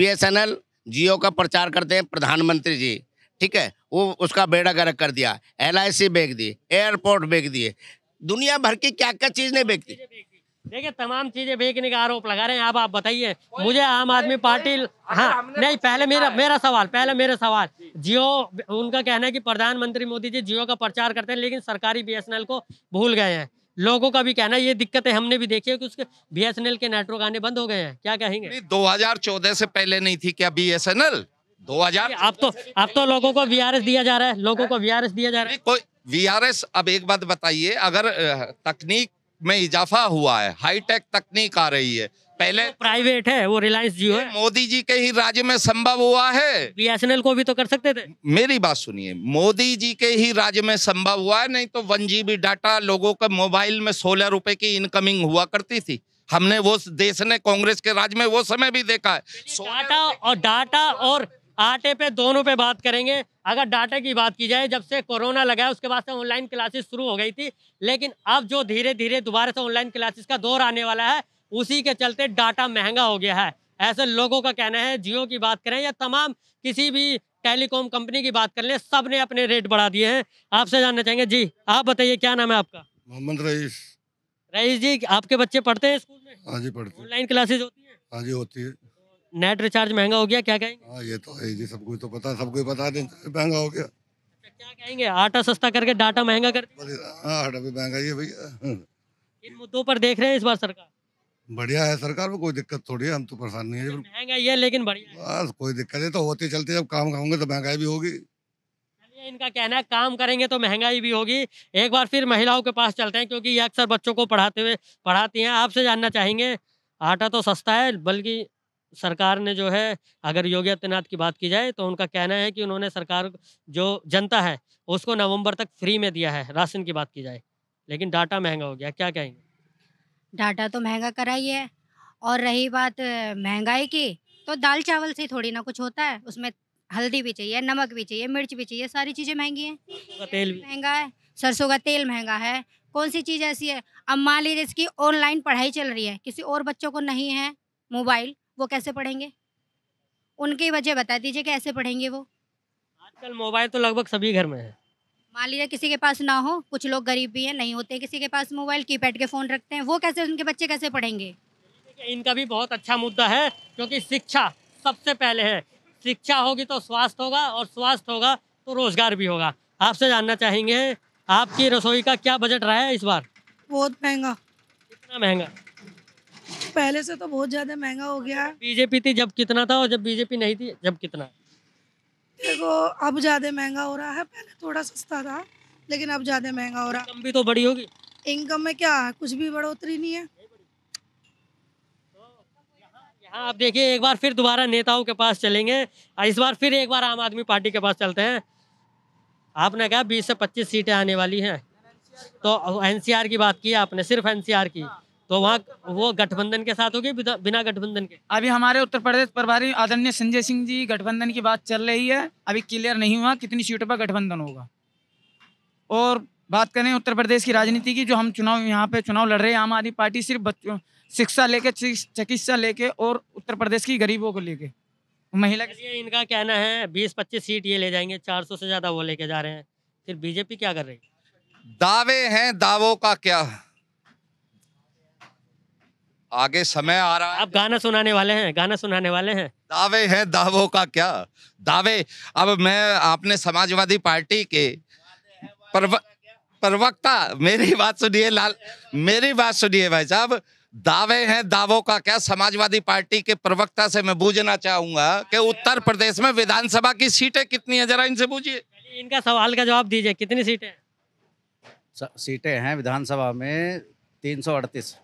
बीएसएनएल जियो का प्रचार करते हैं प्रधानमंत्री जी ठीक है वो उसका बेड़ा गर्क कर दिया एल आई बेच दी एयरपोर्ट बेच दिए दुनिया भर की क्या क्या चीज़ नहीं बेचती देखिए तमाम चीजें बेचने का आरोप लगा रहे हैं आप आप बताइए मुझे आम आदमी पार्टी हाँ नहीं पहले मेरा मेरा सवाल पहले मेरा सवाल जियो उनका कहना है कि प्रधानमंत्री मोदी जी जियो का प्रचार करते हैं लेकिन सरकारी बीएसएनएल को भूल गए हैं लोगों का भी कहना ये दिक्कत है हमने भी देखी है कि उसके बीएसएनएल के नेटवर्क आने बंद हो गए हैं क्या कहेंगे दो हजार चौदह से पहले नहीं थी क्या बीएसएनएल दो हजार अब तो अब तो लोगों को वीआरएस दिया जा रहा है लोगों को वीआरएस दिया जा रहा है कोई वीआरएस अब एक बात बताइए अगर तकनीक में इजाफा हुआ है हाईटेक तकनीक आ रही है पहले तो प्राइवेट है वो रिलायंस जियो है मोदी जी के ही राज्य में संभव हुआ है बीएसएनएल को भी तो कर सकते थे मेरी बात सुनिए मोदी जी के ही राज्य में संभव हुआ है नहीं तो वन जीबी डाटा लोगों के मोबाइल में सोलह रुपए की इनकमिंग हुआ करती थी हमने वो देश ने कांग्रेस के राज में वो समय भी देखा है डाटा और डाटा और आटे पे दोनों पे बात करेंगे अगर डाटा की बात की जाए जब से कोरोना लगा है उसके बाद से ऑनलाइन क्लासेस शुरू हो गई थी लेकिन अब जो धीरे धीरे दोबारा से ऑनलाइन क्लासेस का दौर आने वाला है उसी के चलते डाटा महंगा हो गया है ऐसे लोगों का कहना है जियो की बात करें या तमाम किसी भी टेलीकॉम कंपनी की बात कर लें सब ने अपने रेट बढ़ा दिए हैं आपसे जानना चाहेंगे जी आप बताइए क्या नाम है आपका मोहम्मद रईस रईस जी आपके बच्चे पढ़ते हैं स्कूल में हाँ जी पढ़ते ऑनलाइन क्लासेज होती है हाँ जी होती है नेट रिचार्ज महंगा हो गया क्या कहेंगे हाँ ये तो है जी सबको तो पता सबको बता दें महंगा हो गया अच्छा, क्या कहेंगे आटा सस्ता करके डाटा महंगा कर हाँ, आटा भी महंगा है भैया इन मुद्दों पर देख रहे हैं इस बार सरकार बढ़िया है सरकार में कोई दिक्कत थोड़ी है हम तो परेशान नहीं है महंगाई है लेकिन बढ़िया बस कोई दिक्कत है तो होते चलते जब काम खाओगे तो महंगाई भी होगी इनका कहना है काम करेंगे तो महंगाई भी होगी एक बार फिर महिलाओं के पास चलते हैं क्योंकि ये अक्सर बच्चों को पढ़ाते हुए पढ़ाती हैं आपसे जानना चाहेंगे आटा तो सस्ता है बल्कि सरकार ने जो है अगर योगी आदित्यनाथ की बात की जाए तो उनका कहना है कि उन्होंने सरकार जो जनता है उसको नवंबर तक फ्री में दिया है राशन की बात की जाए लेकिन डाटा महंगा हो गया क्या कहेंगे डाटा तो महंगा करा ही है और रही बात महंगाई की तो दाल चावल से थोड़ी ना कुछ होता है उसमें हल्दी भी चाहिए नमक भी चाहिए मिर्च भी चाहिए सारी चीज़ें महंगी हैं तेल भी महंगा है सरसों का तेल महंगा है कौन सी चीज़ ऐसी है अब मान लीजिए इसकी ऑनलाइन पढ़ाई चल रही है किसी और बच्चों को नहीं है मोबाइल वो कैसे पढ़ेंगे उनकी वजह बता दीजिए कैसे पढ़ेंगे वो आजकल मोबाइल तो लगभग सभी घर में है मान लीजिए किसी के पास ना हो कुछ लोग गरीब भी हैं नहीं होते किसी के पास मोबाइल कीपैड के फ़ोन रखते हैं वो कैसे उनके बच्चे कैसे पढ़ेंगे इनका भी बहुत अच्छा मुद्दा है क्योंकि शिक्षा सबसे पहले है शिक्षा होगी तो स्वास्थ्य होगा और स्वास्थ्य होगा तो रोजगार भी होगा आपसे जानना चाहेंगे आपकी रसोई का क्या बजट रहा है इस बार बहुत महंगा कितना महंगा पहले से तो बहुत ज़्यादा महंगा हो गया बीजेपी थी जब कितना था और जब बीजेपी नहीं थी जब कितना देखो अब ज़्यादा महंगा हो रहा है पहले थोड़ा सस्ता था लेकिन अब ज़्यादा महंगा हो रहा है भी तो बड़ी होगी इनकम में क्या है कुछ भी बढ़ोतरी नहीं है हाँ आप देखिए एक बार फिर दोबारा नेताओं के पास चलेंगे इस बार फिर एक बार आम आदमी पार्टी के पास चलते हैं आपने कहा 20 से 25 सीटें आने वाली हैं तो एनसीआर की बात की आपने सिर्फ एनसीआर की तो वहाँ वो गठबंधन के साथ होगी बिना गठबंधन के अभी हमारे उत्तर प्रदेश प्रभारी आदरणीय संजय सिंह जी गठबंधन की बात चल रही है अभी क्लियर नहीं हुआ कितनी सीटों पर गठबंधन होगा और बात करें उत्तर प्रदेश की राजनीति की जो हम चुनाव यहाँ पे चुनाव लड़ रहे हैं आम आदमी पार्टी सिर्फ बच्चों शिक्षा लेके चिकित्सा लेके और उत्तर प्रदेश की गरीबों को लेके महिला के इनका कहना है बीस पच्चीस सीट ये ले जाएंगे चार सौ से ज्यादा वो लेके जा रहे हैं फिर बीजेपी क्या कर रही है दावे हैं दावों का क्या आगे समय आ रहा है आप गाना सुनाने वाले हैं गाना सुनाने वाले हैं दावे हैं दावों का क्या दावे अब मैं आपने समाजवादी पार्टी के प्रवक्ता मेरी बात सुनिए लाल मेरी बात सुनिए भाई साहब दावे हैं दावों का क्या समाजवादी पार्टी के प्रवक्ता से मैं बूझना चाहूंगा कि उत्तर प्रदेश में विधानसभा की सीटें कितनी है जरा इनसे पूछिए इनका सवाल का जवाब दीजिए कितनी सीटें सीटें हैं विधानसभा में तीन सौ अड़तीस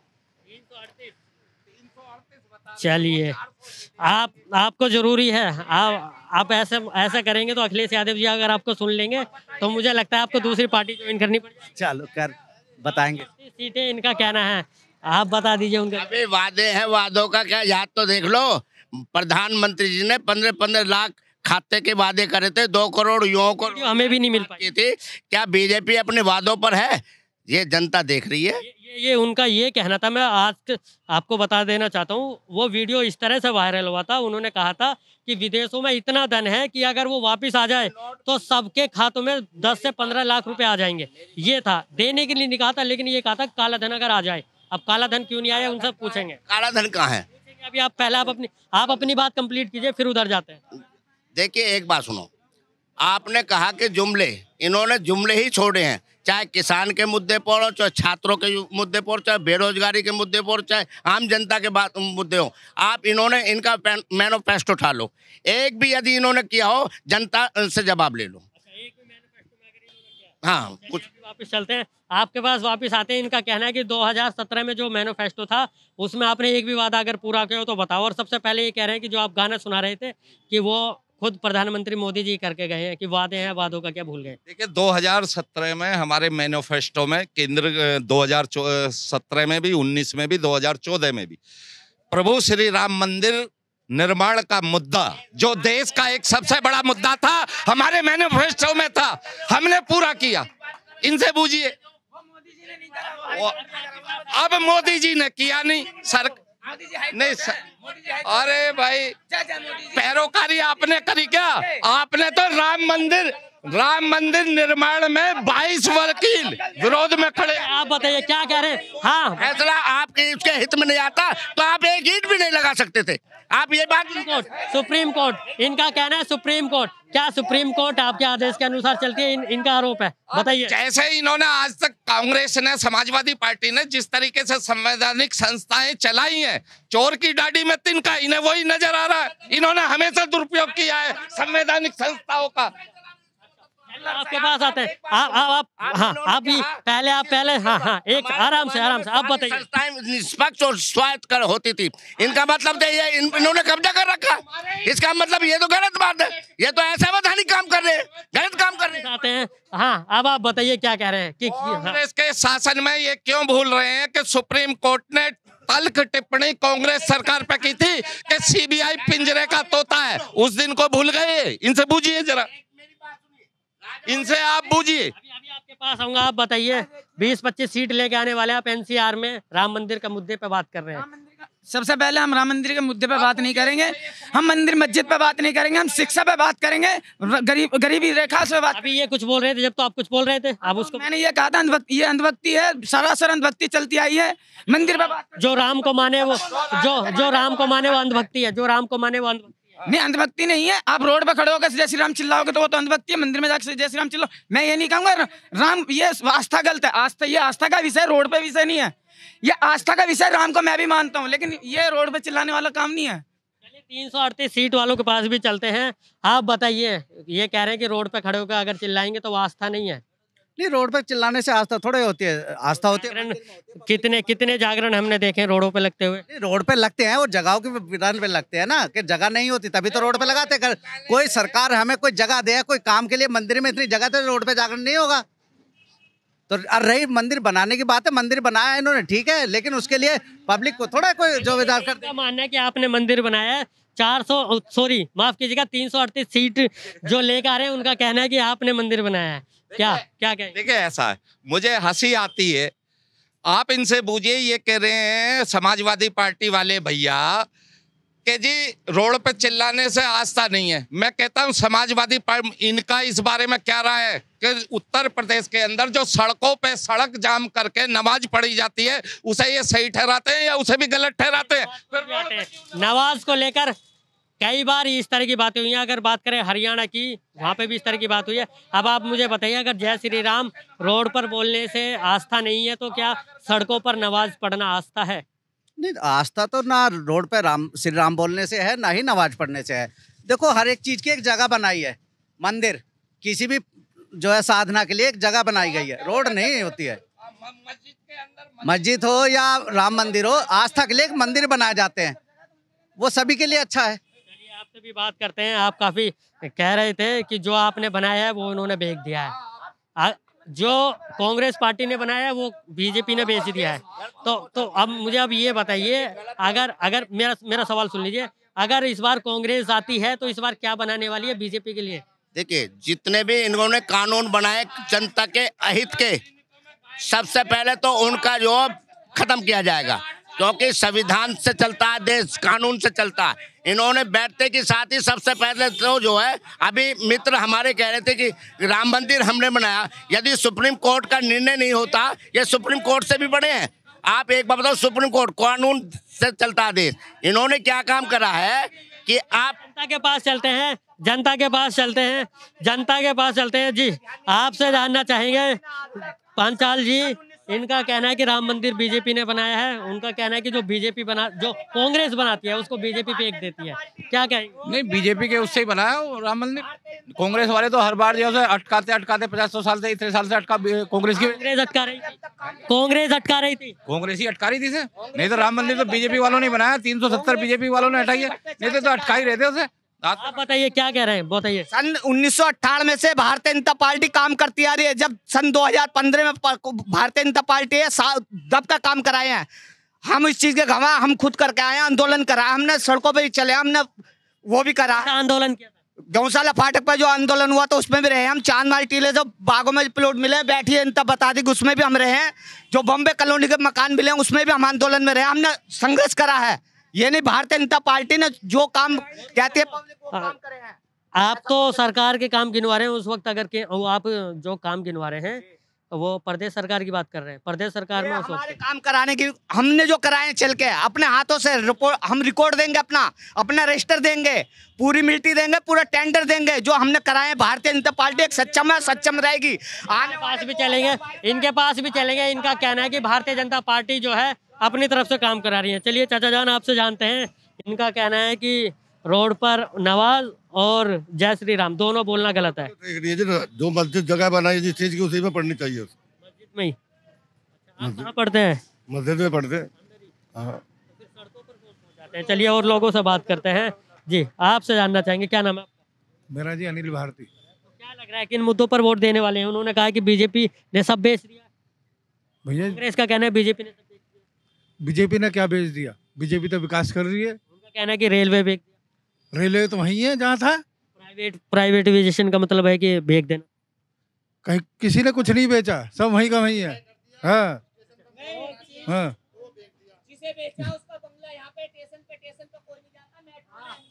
चलिए आप आपको जरूरी है आप आप ऐसे ऐसा करेंगे तो अखिलेश यादव जी अगर आपको सुन लेंगे तो मुझे लगता है आपको दूसरी पार्टी ज्वाइन करनी पड़ेगी चलो कर बताएंगे सीटें इनका कहना है आप बता दीजिए उनका अबे वादे हैं वादों का क्या याद तो देख लो प्रधानमंत्री जी ने पंद्रह पंद्रह लाख खाते के वादे करे थे दो करोड़ युवाओं को हमें भी नहीं मिल पाई थी क्या बीजेपी अपने वादों पर है ये जनता देख रही है ये ये उनका ये कहना था मैं आज आपको बता देना चाहता हूँ वो वीडियो इस तरह से वायरल हुआ था उन्होंने कहा था कि विदेशों में इतना धन है कि अगर वो वापस आ जाए तो सबके खातों में दस से पंद्रह लाख रुपए आ जाएंगे ये था देने के लिए निकाह था लेकिन ये कहा था काला धन अगर आ जाए अब काला धन क्यों नहीं आया उनसे पूछेंगे काला धन कहाँ है अभी आप पहले आप अपनी आप अपनी बात कंप्लीट कीजिए फिर उधर जाते हैं देखिए एक बात सुनो आपने कहा कि जुमले इन्होंने जुमले ही छोड़े हैं चाहे किसान के मुद्दे पर हो चाहे छात्रों के मुद्दे पर चाहे बेरोजगारी के मुद्दे पर चाहे आम जनता के बात मुद्दे हो आप इन्होंने इनका मैनोफेस्टो उठा लो एक भी यदि इन्होंने किया हो जनता से जवाब ले लो अच्छा, हाँ तो कुछ वापस चलते हैं आपके पास वापस आते हैं इनका कहना है कि 2017 में जो मैनोफेस्टो था उसमें आपने एक भी वादा अगर पूरा किया हो तो बताओ और सबसे पहले ये कह रहे हैं कि जो आप गाना सुना रहे थे कि वो खुद प्रधानमंत्री मोदी जी करके गए हैं कि वादे हैं वादों का क्या भूल गए देखिए 2017 में हमारे मैनोफेस्टो में केंद्र 2017 में भी 19 में भी 2014 में भी प्रभु श्री राम मंदिर निर्माण का मुद्दा जो देश का एक सबसे बड़ा मुद्दा था हमारे मैनोफेस्टो में था हमने पूरा किया इनसे पूछिए अब मोदी जी ने किया नहीं सर नहीं अरे भाई पैरोकारी आपने करी क्या आपने तो राम मंदिर राम मंदिर निर्माण में 22 वकील विरोध में खड़े आप बताइए क्या कह रहे हाँ फैसला आपके उसके हित में नहीं आता तो आप एक ईट भी नहीं लगा सकते थे आप ये बात कोर्ट सुप्रीम कोर्ट इनका कहना है सुप्रीम कोर्ट क्या सुप्रीम कोर्ट आपके आदेश के अनुसार चलती है इन, इनका आरोप है बताइए जैसे इन्होंने आज तक कांग्रेस ने समाजवादी पार्टी ने जिस तरीके से संवैधानिक संस्थाएं चलाई हैं चोर की डाडी में तिनका इन्हें वही नजर आ रहा है इन्होंने हमेशा दुरुपयोग किया है संवैधानिक संस्थाओं का आपके पास आते हैं आप आप हाँ, आप आप भी पहले आप पहले हाँ हाँ एक आराम से आराम से आप बताइए संस्थाएं निष्पक्ष और स्वायत्त कर होती थी इनका मतलब तो ये इन्होंने कब्जा कर रखा इसका मतलब ये तो गलत बात है ये तो ऐसा वधानी काम कर रहे हैं गलत काम कर रहे चाहते हैं हाँ अब आप बताइए क्या कह रहे हैं कि हाँ। कांग्रेस के शासन में ये क्यों भूल रहे हैं कि सुप्रीम कोर्ट ने तल्ख टिप्पणी कांग्रेस सरकार पे की थी कि सीबीआई पिंजरे का तोता है उस दिन को भूल गए इनसे पूछिए जरा इनसे आप बूझिए आपके पास आऊंगा आप बताइए बीस पच्चीस सीट लेके आने वाले आप एनसीआर में राम मंदिर के मुद्दे पे बात कर रहे हैं सबसे पहले हम राम मंदिर के मुद्दे पे बात नहीं करेंगे हम मंदिर मस्जिद पे बात नहीं करेंगे हम शिक्षा पे बात करेंगे गरीब गरीबी रेखा से बात अभी ये कुछ बोल रहे थे जब तो आप कुछ बोल रहे थे आप उसको मैंने ये कहा था ये अंधभक्ति है सरासर अंधभक्ति चलती आई है मंदिर पे बात जो राम को माने वो जो जो राम को माने वो अंधभक्ति है जो राम को माने वो अंधभक्ति नहीं अंधभक्ति नहीं है आप रोड पर खड़े होकर जय श्री राम चिल्लाओगे तो वो तो अंधभक्ति है मंदिर में जाकर जय श्री राम चिल्लाओ मैं ये नहीं कहूंगा राम ये आस्था गलत है आस्था ये आस्था का विषय रोड पे विषय नहीं है ये आस्था का विषय राम को मैं भी मानता हूँ लेकिन ये रोड पे चिल्लाने वाला काम नहीं है तीन सौ अड़तीस सीट वालों के पास भी चलते हैं आप बताइए ये कह रहे हैं कि रोड पे खड़े होकर अगर चिल्लाएंगे तो वो आस्था नहीं है नहीं रोड पे चिल्लाने से आस्था थोड़े होती है आस्था होती है कितने कितने जागरण हमने देखे रोडों पे लगते हुए रोड पे लगते हैं और जगहों के विधान पे लगते हैं ना कि जगह नहीं होती तभी तो रोड पे लगाते कर कोई सरकार हमें कोई जगह दे कोई काम के लिए मंदिर में इतनी जगह तो रोड पे जागरण नहीं होगा तो अरे रही मंदिर बनाने की बात है मंदिर बनाया इन्होंने ठीक है लेकिन उसके लिए पब्लिक को थोड़ा कोई जो विधान करते मानना है की आपने मंदिर बनाया है चार सौ सॉरी माफ कीजिएगा तीन सौ अड़तीस सीट जो लेकर आ रहे हैं उनका कहना है कि आपने मंदिर बनाया है क्या क्या क्या देखिए ऐसा है मुझे हंसी आती है आप इनसे पूछिए ये कह रहे हैं समाजवादी पार्टी वाले भैया के जी रोड पे चिल्लाने से आस्था नहीं है मैं कहता हूँ समाजवादी पार्टी इनका इस बारे में क्या राय है कि उत्तर प्रदेश के अंदर जो सड़कों पे सड़क जाम करके नमाज पढ़ी जाती है उसे ये सही ठहराते हैं या उसे भी गलत ठहराते हैं नमाज को लेकर कई बार इस तरह की बातें हुई हैं अगर बात करें हरियाणा की वहाँ पे भी इस तरह की बात हुई है अब आप मुझे बताइए अगर जय श्री राम रोड पर बोलने से आस्था नहीं है तो क्या सड़कों पर नमाज पढ़ना आस्था है नहीं आस्था तो ना रोड पर राम श्री राम बोलने से है ना ही नमाज पढ़ने से है देखो हर एक चीज़ की एक जगह बनाई है मंदिर किसी भी जो है साधना के लिए एक जगह बनाई गई है रोड नहीं होती है मस्जिद हो या राम मंदिर हो आस्था के लिए एक मंदिर बनाए जाते हैं वो सभी के लिए अच्छा है से भी बात करते हैं आप काफी कह रहे थे कि जो आपने बनाया है वो उन्होंने बेच दिया है जो कांग्रेस पार्टी ने बनाया है वो बीजेपी ने बेच दिया है तो तो अब मुझे अब ये बताइए अगर अगर मेरा मेरा सवाल सुन लीजिए अगर इस बार कांग्रेस आती है तो इस बार क्या बनाने वाली है बीजेपी के लिए देखिए जितने भी इन्होंने कानून बनाए जनता के अहित के सबसे पहले तो उनका जो खत्म किया जाएगा क्योंकि संविधान से चलता है देश कानून से चलता है इन्होंने बैठते के साथ ही सबसे पहले तो जो है अभी मित्र हमारे कह रहे थे कि राम मंदिर हमने बनाया यदि सुप्रीम कोर्ट का निर्णय नहीं होता ये सुप्रीम कोर्ट से भी बड़े हैं आप एक बार बताओ सुप्रीम कोर्ट कानून से चलता है देश इन्होंने क्या काम करा है कि आप जनता के पास चलते हैं जनता के पास चलते हैं जनता के पास चलते हैं जी आपसे जानना चाहेंगे पांचाल जी इनका कहना है कि राम मंदिर बीजेपी ने बनाया है उनका कहना है कि जो बीजेपी बना जो कांग्रेस बनाती है उसको बीजेपी फेंक देती है क्या कहेंगे नहीं बीजेपी के उससे ही बनाया राम मंदिर कांग्रेस वाले तो हर बार जो है अटकाते अटकाते पचास सौ साल से इतने साल से अटका कांग्रेस की कांग्रेस अटका रही थी कांग्रेस अटका रही थी कांग्रेस ही अटका रही थी से नहीं तो राम मंदिर तो बीजेपी वालों ने बनाया तीन बीजेपी वालों ने हटाई है नहीं तो, तो अटका ही रहते उसे आप बताइए क्या कह रहे हैं बताइए सन उन्नीस में से भारतीय जनता पार्टी काम करती आ रही है जब सन 2015 में भारतीय जनता पार्टी है दब का काम कराए हैं हम इस चीज के गवा हम खुद करके आए आंदोलन करा हमने सड़कों पे चले हमने वो भी करा अच्छा, आंदोलन किया गौशाला फाटक पर जो आंदोलन हुआ तो उसमें भी रहे हम चांद माल टीले जो बागों में प्लॉट मिले बैठी जनता बता दी उसमें भी हम रहे हैं जो बॉम्बे कॉलोनी के मकान मिले उसमें भी हम आंदोलन में रहे हमने संघर्ष करा है ये नहीं भारतीय जनता पार्टी ने जो काम कहती है हाँ। हैं आप तो सरकार के काम गिनवा रहे हैं उस वक्त अगर के आप जो काम गिनवा रहे हैं तो वो प्रदेश सरकार की बात कर रहे हैं प्रदेश सरकार में उस वक्त काम कराने की हमने जो कराए चल के अपने हाथों से रिपोर्ट हम रिकॉर्ड देंगे अपना अपना रजिस्टर देंगे पूरी मिट्टी देंगे पूरा टेंडर देंगे जो हमने कराए भारतीय जनता पार्टी एक सक्षम है सक्षम रहेगी आने पास भी चलेंगे इनके पास भी चलेंगे इनका कहना है कि भारतीय जनता पार्टी जो है अपनी तरफ से काम करा रही हैं चलिए चाचा जान आपसे जानते हैं इनका कहना है कि रोड पर नवाज और जय श्री राम दोनों बोलना गलत है जो मस्जिद जगह बनाई जिस चीज की उसी में पढ़नी चाहिए मस्जिद में ही अच्छा, पढ़ते हैं मस्जिद में पढ़ते हाँ। हैं चलिए और लोगों से बात करते हैं जी आपसे जानना चाहेंगे क्या नाम है मेरा जी अनिल भारती तो क्या लग रहा है किन मुद्दों पर वोट देने वाले हैं उन्होंने कहा कि बीजेपी ने सब बेच दिया भैया इसका कहना है बीजेपी ने बीजेपी ने क्या भेज दिया बीजेपी तो विकास कर रही है उनका कहना कि रेलवे भेज रेलवे तो वही है जहाँ था प्राइवेट प्राइवेटाइजेशन का मतलब है कि भेज देना कहीं किसी ने कुछ नहीं बेचा सब वहीं का वहीं है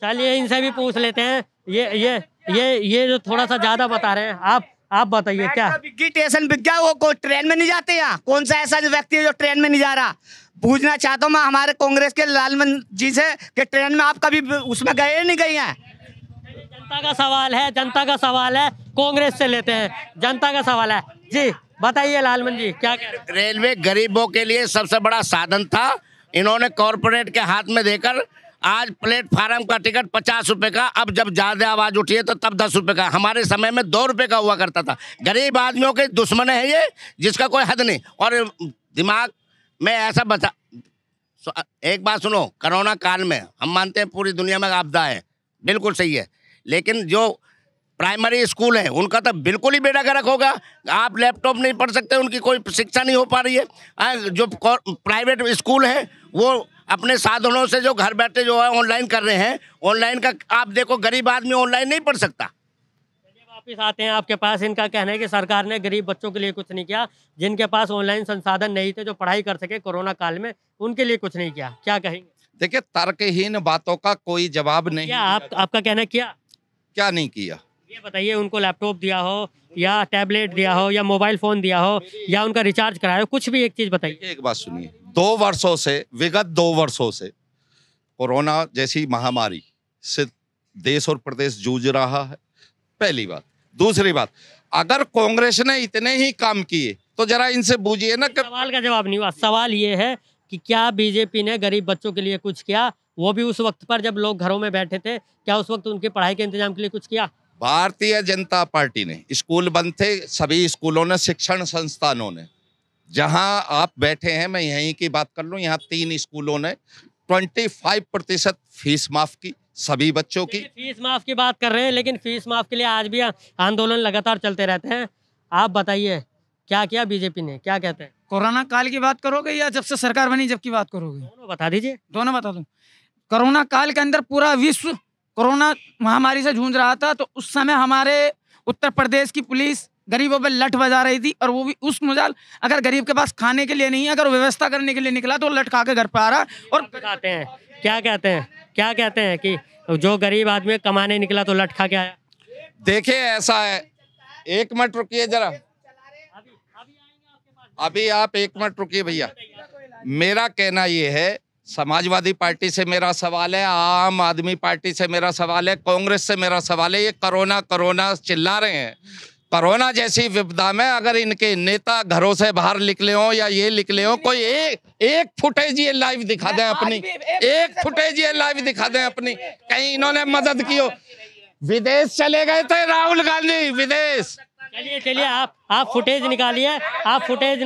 चलिए इनसे भी पूछ लेते हैं ये ये ये ये जो थोड़ा सा ज्यादा बता रहे हैं आप आप बताइए क्या बिग्गी स्टेशन बिक गया वो ट्रेन में नहीं जाते यहाँ कौन सा ऐसा व्यक्ति है जो ट्रेन में नहीं जा रहा पूछना चाहता हूँ मैं हमारे कांग्रेस के लालमन जी से कि ट्रेन में आप कभी उसमें गए नहीं गए हैं जनता का सवाल है जनता का सवाल है कांग्रेस से लेते हैं जनता का सवाल है जी बताइए लालमन जी क्या रेलवे गरीबों के लिए सबसे बड़ा साधन था इन्होंने कॉरपोरेट के हाथ में देकर आज प्लेटफार्म का टिकट पचास रुपये का अब जब ज़्यादा आवाज़ उठी है तो तब दस रुपये का हमारे समय में दो रुपये का हुआ करता था गरीब आदमियों के दुश्मन है ये जिसका कोई हद नहीं और दिमाग में ऐसा बचा एक बात सुनो कोरोना काल में हम मानते हैं पूरी दुनिया में आपदा है बिल्कुल सही है लेकिन जो प्राइमरी स्कूल है उनका तो बिल्कुल ही बेटा गर्क होगा आप लैपटॉप नहीं पढ़ सकते उनकी कोई शिक्षा नहीं हो पा रही है जो प्राइवेट स्कूल है वो अपने साधनों से जो घर बैठे जो है ऑनलाइन कर रहे हैं ऑनलाइन का आप देखो गरीब आदमी ऑनलाइन नहीं पढ़ सकता वापिस आते हैं आपके पास इनका कहना है कि सरकार ने गरीब बच्चों के लिए कुछ नहीं किया जिनके पास ऑनलाइन संसाधन नहीं थे जो पढ़ाई कर सके कोरोना काल में उनके लिए कुछ नहीं किया क्या कहेंगे देखिए तर्कहीन बातों का कोई जवाब नहीं क्या आप, आपका कहना क्या क्या नहीं किया ये बताइए उनको लैपटॉप दिया हो या टैबलेट दिया हो या मोबाइल फोन दिया हो या उनका रिचार्ज कराया हो कुछ भी एक चीज बताइए एक बात सुनिए दो वर्षों से विगत दो वर्षों से कोरोना जैसी महामारी से देश और प्रदेश जूझ रहा है पहली बात दूसरी बात अगर कांग्रेस ने इतने ही काम किए तो जरा इनसे बूझिए ना कि सवाल का जवाब नहीं हुआ सवाल ये है कि क्या बीजेपी ने गरीब बच्चों के लिए कुछ किया वो भी उस वक्त पर जब लोग घरों में बैठे थे क्या उस वक्त उनकी पढ़ाई के इंतजाम के लिए कुछ किया भारतीय जनता पार्टी ने स्कूल बंद थे सभी स्कूलों ने शिक्षण संस्थानों ने जहां आप बैठे हैं मैं यहीं की बात कर लूं यहां तीन स्कूलों ने 25 प्रतिशत फीस माफ की सभी बच्चों की फीस माफ की बात कर रहे हैं लेकिन फीस माफ के लिए आज भी आंदोलन लगातार चलते रहते हैं आप बताइए क्या किया बीजेपी ने क्या कहते हैं कोरोना काल की बात करोगे या जब से सरकार बनी जब की बात करोगे दोनों बता दीजिए दोनों बता दो कोरोना काल के अंदर पूरा विश्व कोरोना महामारी से जूझ रहा था तो उस समय हमारे उत्तर प्रदेश की पुलिस गरीबों पर लठ बजा रही थी और वो भी उस मजाल अगर गरीब के पास खाने के लिए नहीं अगर व्यवस्था करने के लिए निकला तो लटका के घर पर आ रहा और खाते हैं क्या कहते हैं क्या कहते हैं कि जो गरीब आदमी कमाने निकला तो लटका के आया देखिए ऐसा है एक मिनट रुकिए जरा अभी आप एक मिनट रुकिए भैया मेरा कहना ये है समाजवादी पार्टी से मेरा सवाल है आम आदमी पार्टी से मेरा सवाल है कांग्रेस से मेरा सवाल है ये करोना करोना चिल्ला रहे हैं कोरोना जैसी विपदा में अगर इनके नेता घरों से बाहर निकले हो या ये निकले हो कोई एक एक फुटेज ये लाइव दिखा दें अपनी एक फुटेज ये लाइव दिखा दें अपनी कहीं इन्होंने मदद की हो विदेश चले गए थे राहुल गांधी विदेश चलिए चलिए आप आप फुटेज निकालिए आप फुटेज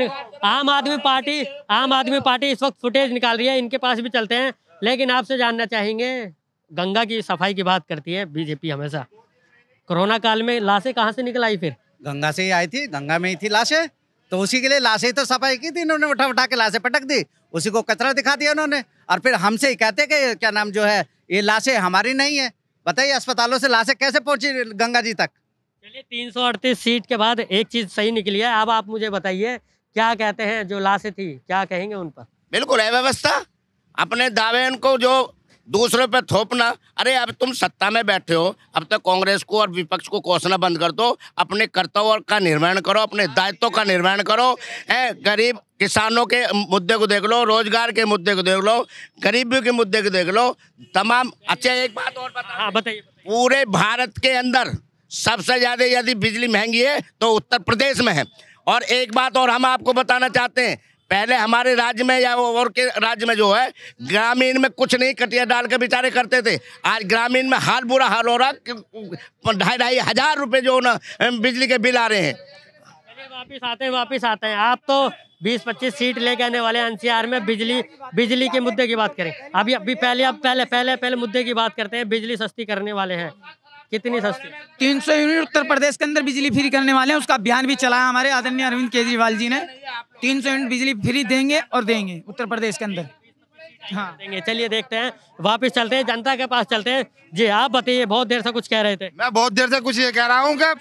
आम आदमी पार्टी आम आदमी पार्टी इस वक्त फुटेज निकाल रही है इनके पास भी चलते हैं लेकिन आपसे जानना चाहेंगे गंगा की सफाई की बात करती है बीजेपी हमेशा कोरोना काल में लाशें कहाँ से निकल आई फिर गंगा से ही आई थी गंगा में ही थी लाशें तो उसी के लिए लाशें तो सफाई की थी इन्होंने उठा उठा के लाशें पटक दी उसी को कचरा दिखा दिया उन्होंने और फिर हमसे ही कहते कि क्या नाम जो है ये लाशें हमारी नहीं है बताइए अस्पतालों से लाशें कैसे पहुंची गंगा जी तक चलिए तीन सौ अड़तीस सीट के बाद एक चीज सही निकली है अब आप मुझे बताइए क्या कहते हैं जो लाशें थी क्या कहेंगे उन पर बिल्कुल है व्यवस्था अपने दावे उनको जो दूसरों पे थोपना अरे अब तुम सत्ता में बैठे हो अब तक तो कांग्रेस को और विपक्ष को कोसना बंद कर दो अपने कर्तव्य का निर्माण करो अपने दायित्व का निर्माण करो है गरीब किसानों के मुद्दे को देख लो रोजगार के मुद्दे को देख लो गरीबियों के मुद्दे को देख लो तमाम अच्छा एक बात और बता हाँ बताइए पूरे भारत के अंदर सबसे ज़्यादा यदि बिजली महंगी है तो उत्तर प्रदेश में है और एक बात और हम आपको बताना चाहते हैं पहले हमारे राज्य में या वो और के राज्य में जो है ग्रामीण में कुछ नहीं कटिया डाल के बेचारे करते थे आज ग्रामीण में हाल बुरा हाल हो रहा ढाई ढाई हजार रुपए जो ना बिजली के बिल आ रहे हैं वापिस आते हैं वापिस आते हैं आप तो 20-25 सीट लेके आने वाले एनसीआर में बिजली बिजली के मुद्दे की बात करें अभी अभी पहले अब पहले पहले पहले मुद्दे की बात करते हैं बिजली सस्ती करने वाले हैं कितनी सस्ती तीन सौ यूनिट उत्तर प्रदेश के अंदर बिजली फ्री करने वाले हैं उसका अभियान भी चलाया हमारे आदरणीय अरविंद केजरीवाल जी ने तीन सौ यूनिट बिजली फ्री देंगे और देंगे उत्तर प्रदेश के अंदर हाँ देंगे चलिए देखते हैं वापस चलते हैं जनता के पास चलते हैं जी आप हाँ, बताइए बहुत देर से कुछ कह रहे थे मैं बहुत देर से कुछ ये कह रहा हूँ कि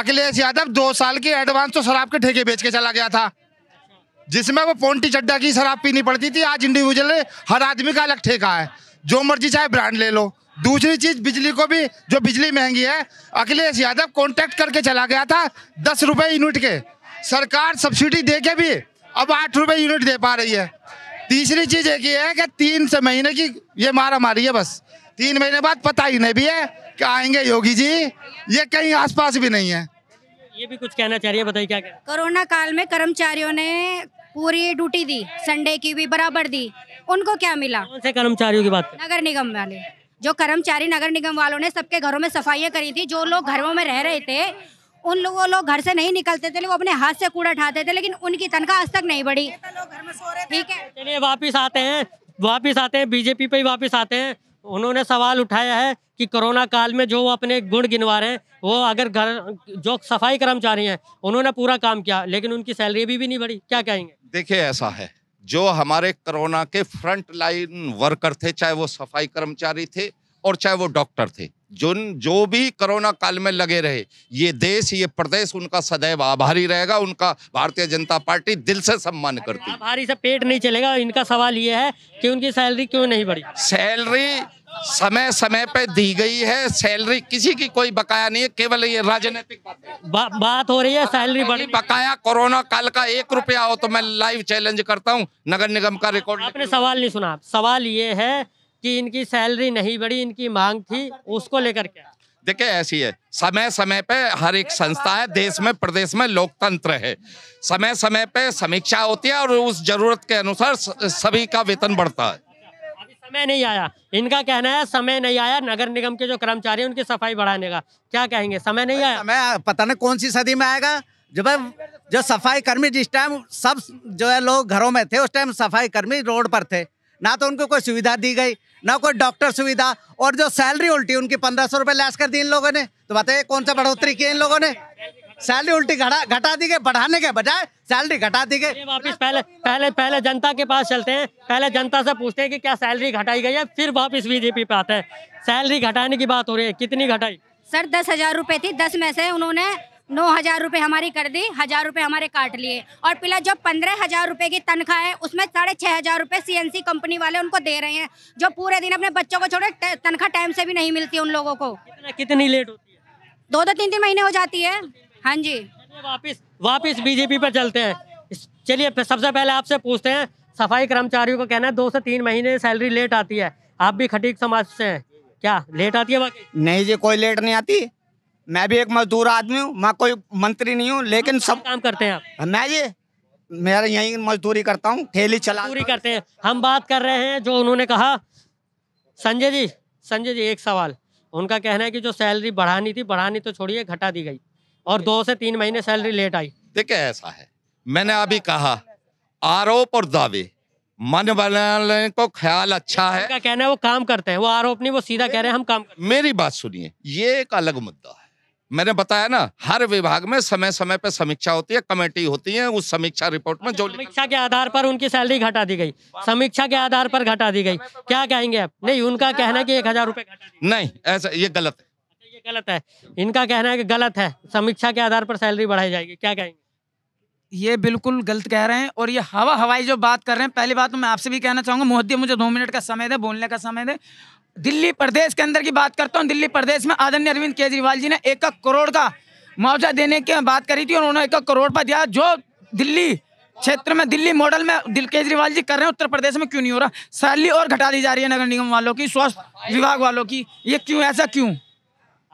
अखिलेश यादव दो साल के एडवांस तो शराब के ठेके बेच के चला गया था जिसमें वो पोंटी चड्डा की शराब पीनी पड़ती थी आज इंडिविजुअल हर आदमी का अलग ठेका है जो मर्जी चाहे ब्रांड ले लो दूसरी चीज बिजली को भी जो बिजली महंगी है अखिलेश यादव कॉन्ट्रैक्ट करके चला गया था दस रुपये यूनिट के सरकार सब्सिडी दे के भी अब आठ रुपये यूनिट दे पा रही है तीसरी चीज एक ये है कि तीन से महीने की ये मारा मारी है बस तीन महीने बाद पता ही नहीं भी है कि आएंगे योगी जी ये कहीं आसपास भी नहीं है ये भी कुछ कहना चाह रही है बताइए क्या कोरोना काल में कर्मचारियों ने पूरी ड्यूटी दी संडे की भी बराबर दी उनको क्या मिला कर्मचारियों की बात नगर निगम वाले जो कर्मचारी नगर निगम वालों ने सबके घरों में सफाइयाँ करी थी जो लोग घरों में रह रहे थे उन लोगों लोग घर से नहीं निकलते थे वो अपने हाथ से कूड़ा उठाते थे लेकिन उनकी तनख्वाह आज तक नहीं बढ़ी तो ठीक है चलिए वापिस आते हैं वापिस आते हैं बीजेपी पे ही वापिस आते हैं उन्होंने सवाल उठाया है कि कोरोना काल में जो वो अपने गुण गिनवा रहे हैं वो अगर घर जो सफाई कर्मचारी हैं उन्होंने पूरा काम किया लेकिन उनकी सैलरी भी, भी नहीं बढ़ी क्या कहेंगे देखिए ऐसा है जो हमारे कोरोना के फ्रंट लाइन वर्कर थे चाहे वो सफाई कर्मचारी थे और चाहे वो डॉक्टर थे जो जो भी कोरोना काल में लगे रहे ये देश ये प्रदेश उनका सदैव आभारी रहेगा उनका भारतीय जनता पार्टी दिल से सम्मान करती है आभारी से पेट नहीं चलेगा इनका सवाल ये है कि उनकी सैलरी क्यों नहीं बढ़ी सैलरी समय समय पे दी गई है सैलरी किसी की कोई बकाया नहीं है केवल ये राजनीतिक बा, बात हो रही है सैलरी बड़ी बकाया कोरोना काल का एक रुपया हो तो मैं लाइव चैलेंज करता हूँ नगर निगम का रिकॉर्ड आपने सवाल नहीं सुना सवाल ये है कि इनकी सैलरी नहीं बढ़ी इनकी मांग थी उसको लेकर क्या देखिये ऐसी है समय समय पे हर एक संस्था है देश में प्रदेश में लोकतंत्र है समय समय पे समीक्षा होती है और उस जरूरत के अनुसार सभी का वेतन बढ़ता है समय नहीं आया इनका कहना है समय नहीं आया नगर निगम के जो कर्मचारी हैं उनकी सफाई बढ़ाने का क्या कहेंगे समय नहीं आया समय पता नहीं कौन सी सदी में आएगा जब जो सफाई कर्मी जिस टाइम सब जो है लोग घरों में थे उस टाइम सफाई कर्मी रोड पर थे ना तो उनको कोई सुविधा दी गई ना कोई डॉक्टर सुविधा और जो सैलरी उल्टी उनकी पंद्रह सौ रुपये लैस कर दी इन लोगों ने तो बताइए कौन सा बढ़ोतरी की इन लोगों ने सैलरी उल्टी घटा घटा दी गई बढ़ाने के बजाय सैलरी घटा दी गई पहले पहले पहले जनता के पास चलते हैं पहले जनता से पूछते हैं कि क्या सैलरी घटाई गई है फिर वापस बीजेपी पे आते हैं सैलरी घटाने की बात हो रही है कितनी घटाई सर दस हजार रूपए थी दस में से उन्होंने नौ हजार रूपए हमारी कर दी हजार रूपए हमारे काट लिए और पिला जो पंद्रह हजार रूपए की तनख्वाह है उसमें साढ़े छह हजार रूपए सी कंपनी वाले उनको दे रहे हैं जो पूरे दिन अपने बच्चों को छोड़े तनख्वाह टाइम से भी नहीं मिलती उन लोगों को कितनी लेट होती है दो दो तीन तीन महीने हो जाती है हाँ जी वापस वापस बीजेपी पर चलते हैं चलिए सबसे पहले आपसे पूछते हैं सफाई कर्मचारियों का कहना है दो से तीन महीने सैलरी लेट आती है आप भी खटीक समाज से हैं क्या लेट आती है बाकी नहीं जी कोई लेट नहीं आती मैं भी एक मजदूर आदमी हूँ मैं कोई मंत्री नहीं हूँ लेकिन सब काम करते हैं आप मैं जी मेरा यहीं मजदूरी करता हूँ ठेली चला मजदूरी करते हैं हम बात कर रहे हैं जो उन्होंने कहा संजय जी संजय जी एक सवाल उनका कहना है कि जो सैलरी बढ़ानी थी बढ़ानी तो छोड़िए घटा दी गई और दो से तीन महीने सैलरी लेट आई देखिए ऐसा है मैंने अभी कहा आरोप और दावे मन बनाने को ख्याल अच्छा है क्या कहना है वो काम करते हैं वो आरोप नहीं वो सीधा कह रहे हैं हम काम करते मेरी बात सुनिए ये एक अलग मुद्दा है मैंने बताया ना हर विभाग में समय समय पर समीक्षा होती है कमेटी होती है उस समीक्षा रिपोर्ट में अच्छा, जो समीक्षा के आधार पर उनकी सैलरी घटा दी गई समीक्षा के आधार पर घटा दी गई क्या कहेंगे आप नहीं उनका कहना कि एक हजार रूपए नहीं ऐसा ये गलत है ये गलत है इनका कहना है कि गलत है समीक्षा के आधार पर सैलरी बढ़ाई जाएगी क्या कहेंगे ये बिल्कुल गलत कह रहे हैं और ये हवा हवाई जो बात कर रहे हैं पहली बात तो मैं आपसे भी कहना चाहूंगा मोहद्दी मुझे दो मिनट का समय दे बोलने का समय दे दिल्ली प्रदेश के अंदर की बात करता हूँ दिल्ली प्रदेश में आदरणीय अरविंद केजरीवाल जी ने एक करोड़ का मुआवजा देने की बात करी थी और उन्होंने एक करोड़ पर दिया जो दिल्ली क्षेत्र में दिल्ली मॉडल में दिल केजरीवाल जी कर रहे हैं उत्तर प्रदेश में क्यों नहीं हो रहा सैलरी और घटा दी जा रही है नगर निगम वालों की स्वास्थ्य विभाग वालों की ये क्यों ऐसा क्यों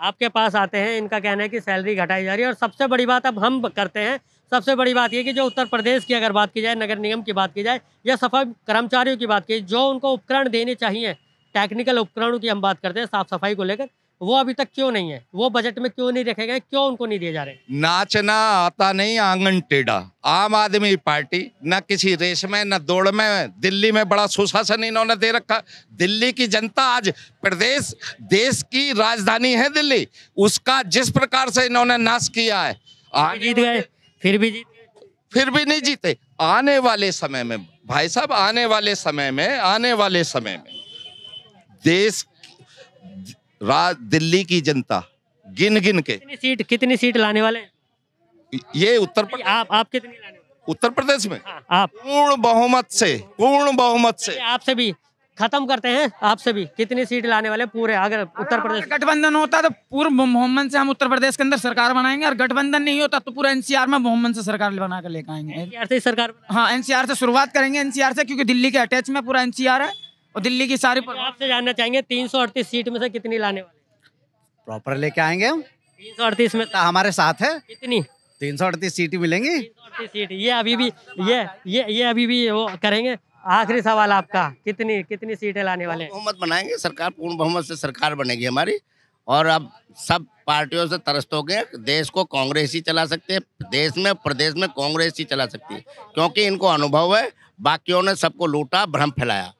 आपके पास आते हैं इनका कहना है कि सैलरी घटाई जा रही है और सबसे बड़ी बात अब हम करते हैं सबसे बड़ी बात ये कि जो उत्तर प्रदेश की अगर बात की जाए नगर निगम की बात की जाए या सफाई कर्मचारियों की बात की जो उनको उपकरण देने चाहिए टेक्निकल उपकरणों की हम बात करते हैं साफ़ सफाई को लेकर वो अभी तक क्यों नहीं है वो बजट में क्यों नहीं रखे गए क्यों उनको नहीं दिए जा रहे नाचना आता नहीं आंगन टेढ़ा आम आदमी पार्टी न किसी रेस में न दौड़ में दिल्ली में बड़ा सुशासन इन्होंने दे रखा दिल्ली की जनता आज प्रदेश देश की राजधानी है दिल्ली उसका जिस प्रकार से इन्होंने नाश किया है जीत गए फिर भी जीत फिर भी नहीं जीते आने वाले समय में भाई साहब आने वाले समय में आने वाले समय में देश राज दिल्ली की जनता गिन गिन के कितनी सीट कितनी सीट लाने वाले ये उत्तर प्रदेश आप आप कितनी लाने उत्तर प्रदेश में हाँ, आप पूर्ण बहुमत से पूर्ण बहुमत से आपसे भी खत्म करते हैं आपसे भी कितनी सीट लाने वाले पूरे अगर उत्तर प्रदेश गठबंधन होता तो पूर्व मोहम्मद से हम उत्तर प्रदेश के अंदर सरकार बनाएंगे और गठबंधन नहीं होता तो पूरा एनसीआर में मोहम्मद से सरकार बना कर लेकर आएंगे एनसीआर से सरकार हाँ एनसीआर से शुरुआत करेंगे एनसीआर से क्योंकि दिल्ली के अटैच में पूरा एनसीआर है और दिल्ली की सारी आपसे जानना चाहेंगे तीन सीट में से कितनी लाने वाले प्रॉपर लेके आएंगे हम तीन सौ अड़तीस में हमारे साथ है कितनी तीन सौ अड़तीस सीट मिलेंगी सीट ये अभी भी ये ये ये अभी भी वो करेंगे आखिरी सवाल आपका कितनी कितनी सीटें लाने वाले बहुमत बनाएंगे सरकार पूर्ण बहुमत से सरकार बनेगी हमारी और अब सब पार्टियों से तरस्त हो गए देश को कांग्रेस ही चला सकते हैं देश में प्रदेश में कांग्रेस ही चला सकती है क्योंकि इनको अनुभव है बाकियों ने सबको लूटा भ्रम फैलाया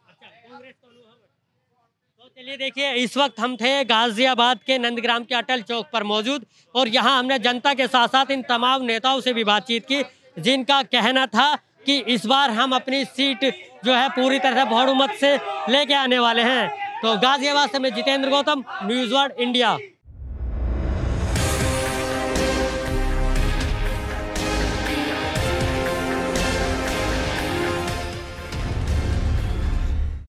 चलिए देखिए इस वक्त हम थे गाजियाबाद के नंदग्राम के अटल चौक पर मौजूद और यहाँ हमने जनता के साथ साथ इन तमाम नेताओं से भी बातचीत की जिनका कहना था कि इस बार हम अपनी सीट जो है पूरी तरह बहुमत से लेके आने वाले हैं तो गाजियाबाद से मैं Jitendra Gautam news world India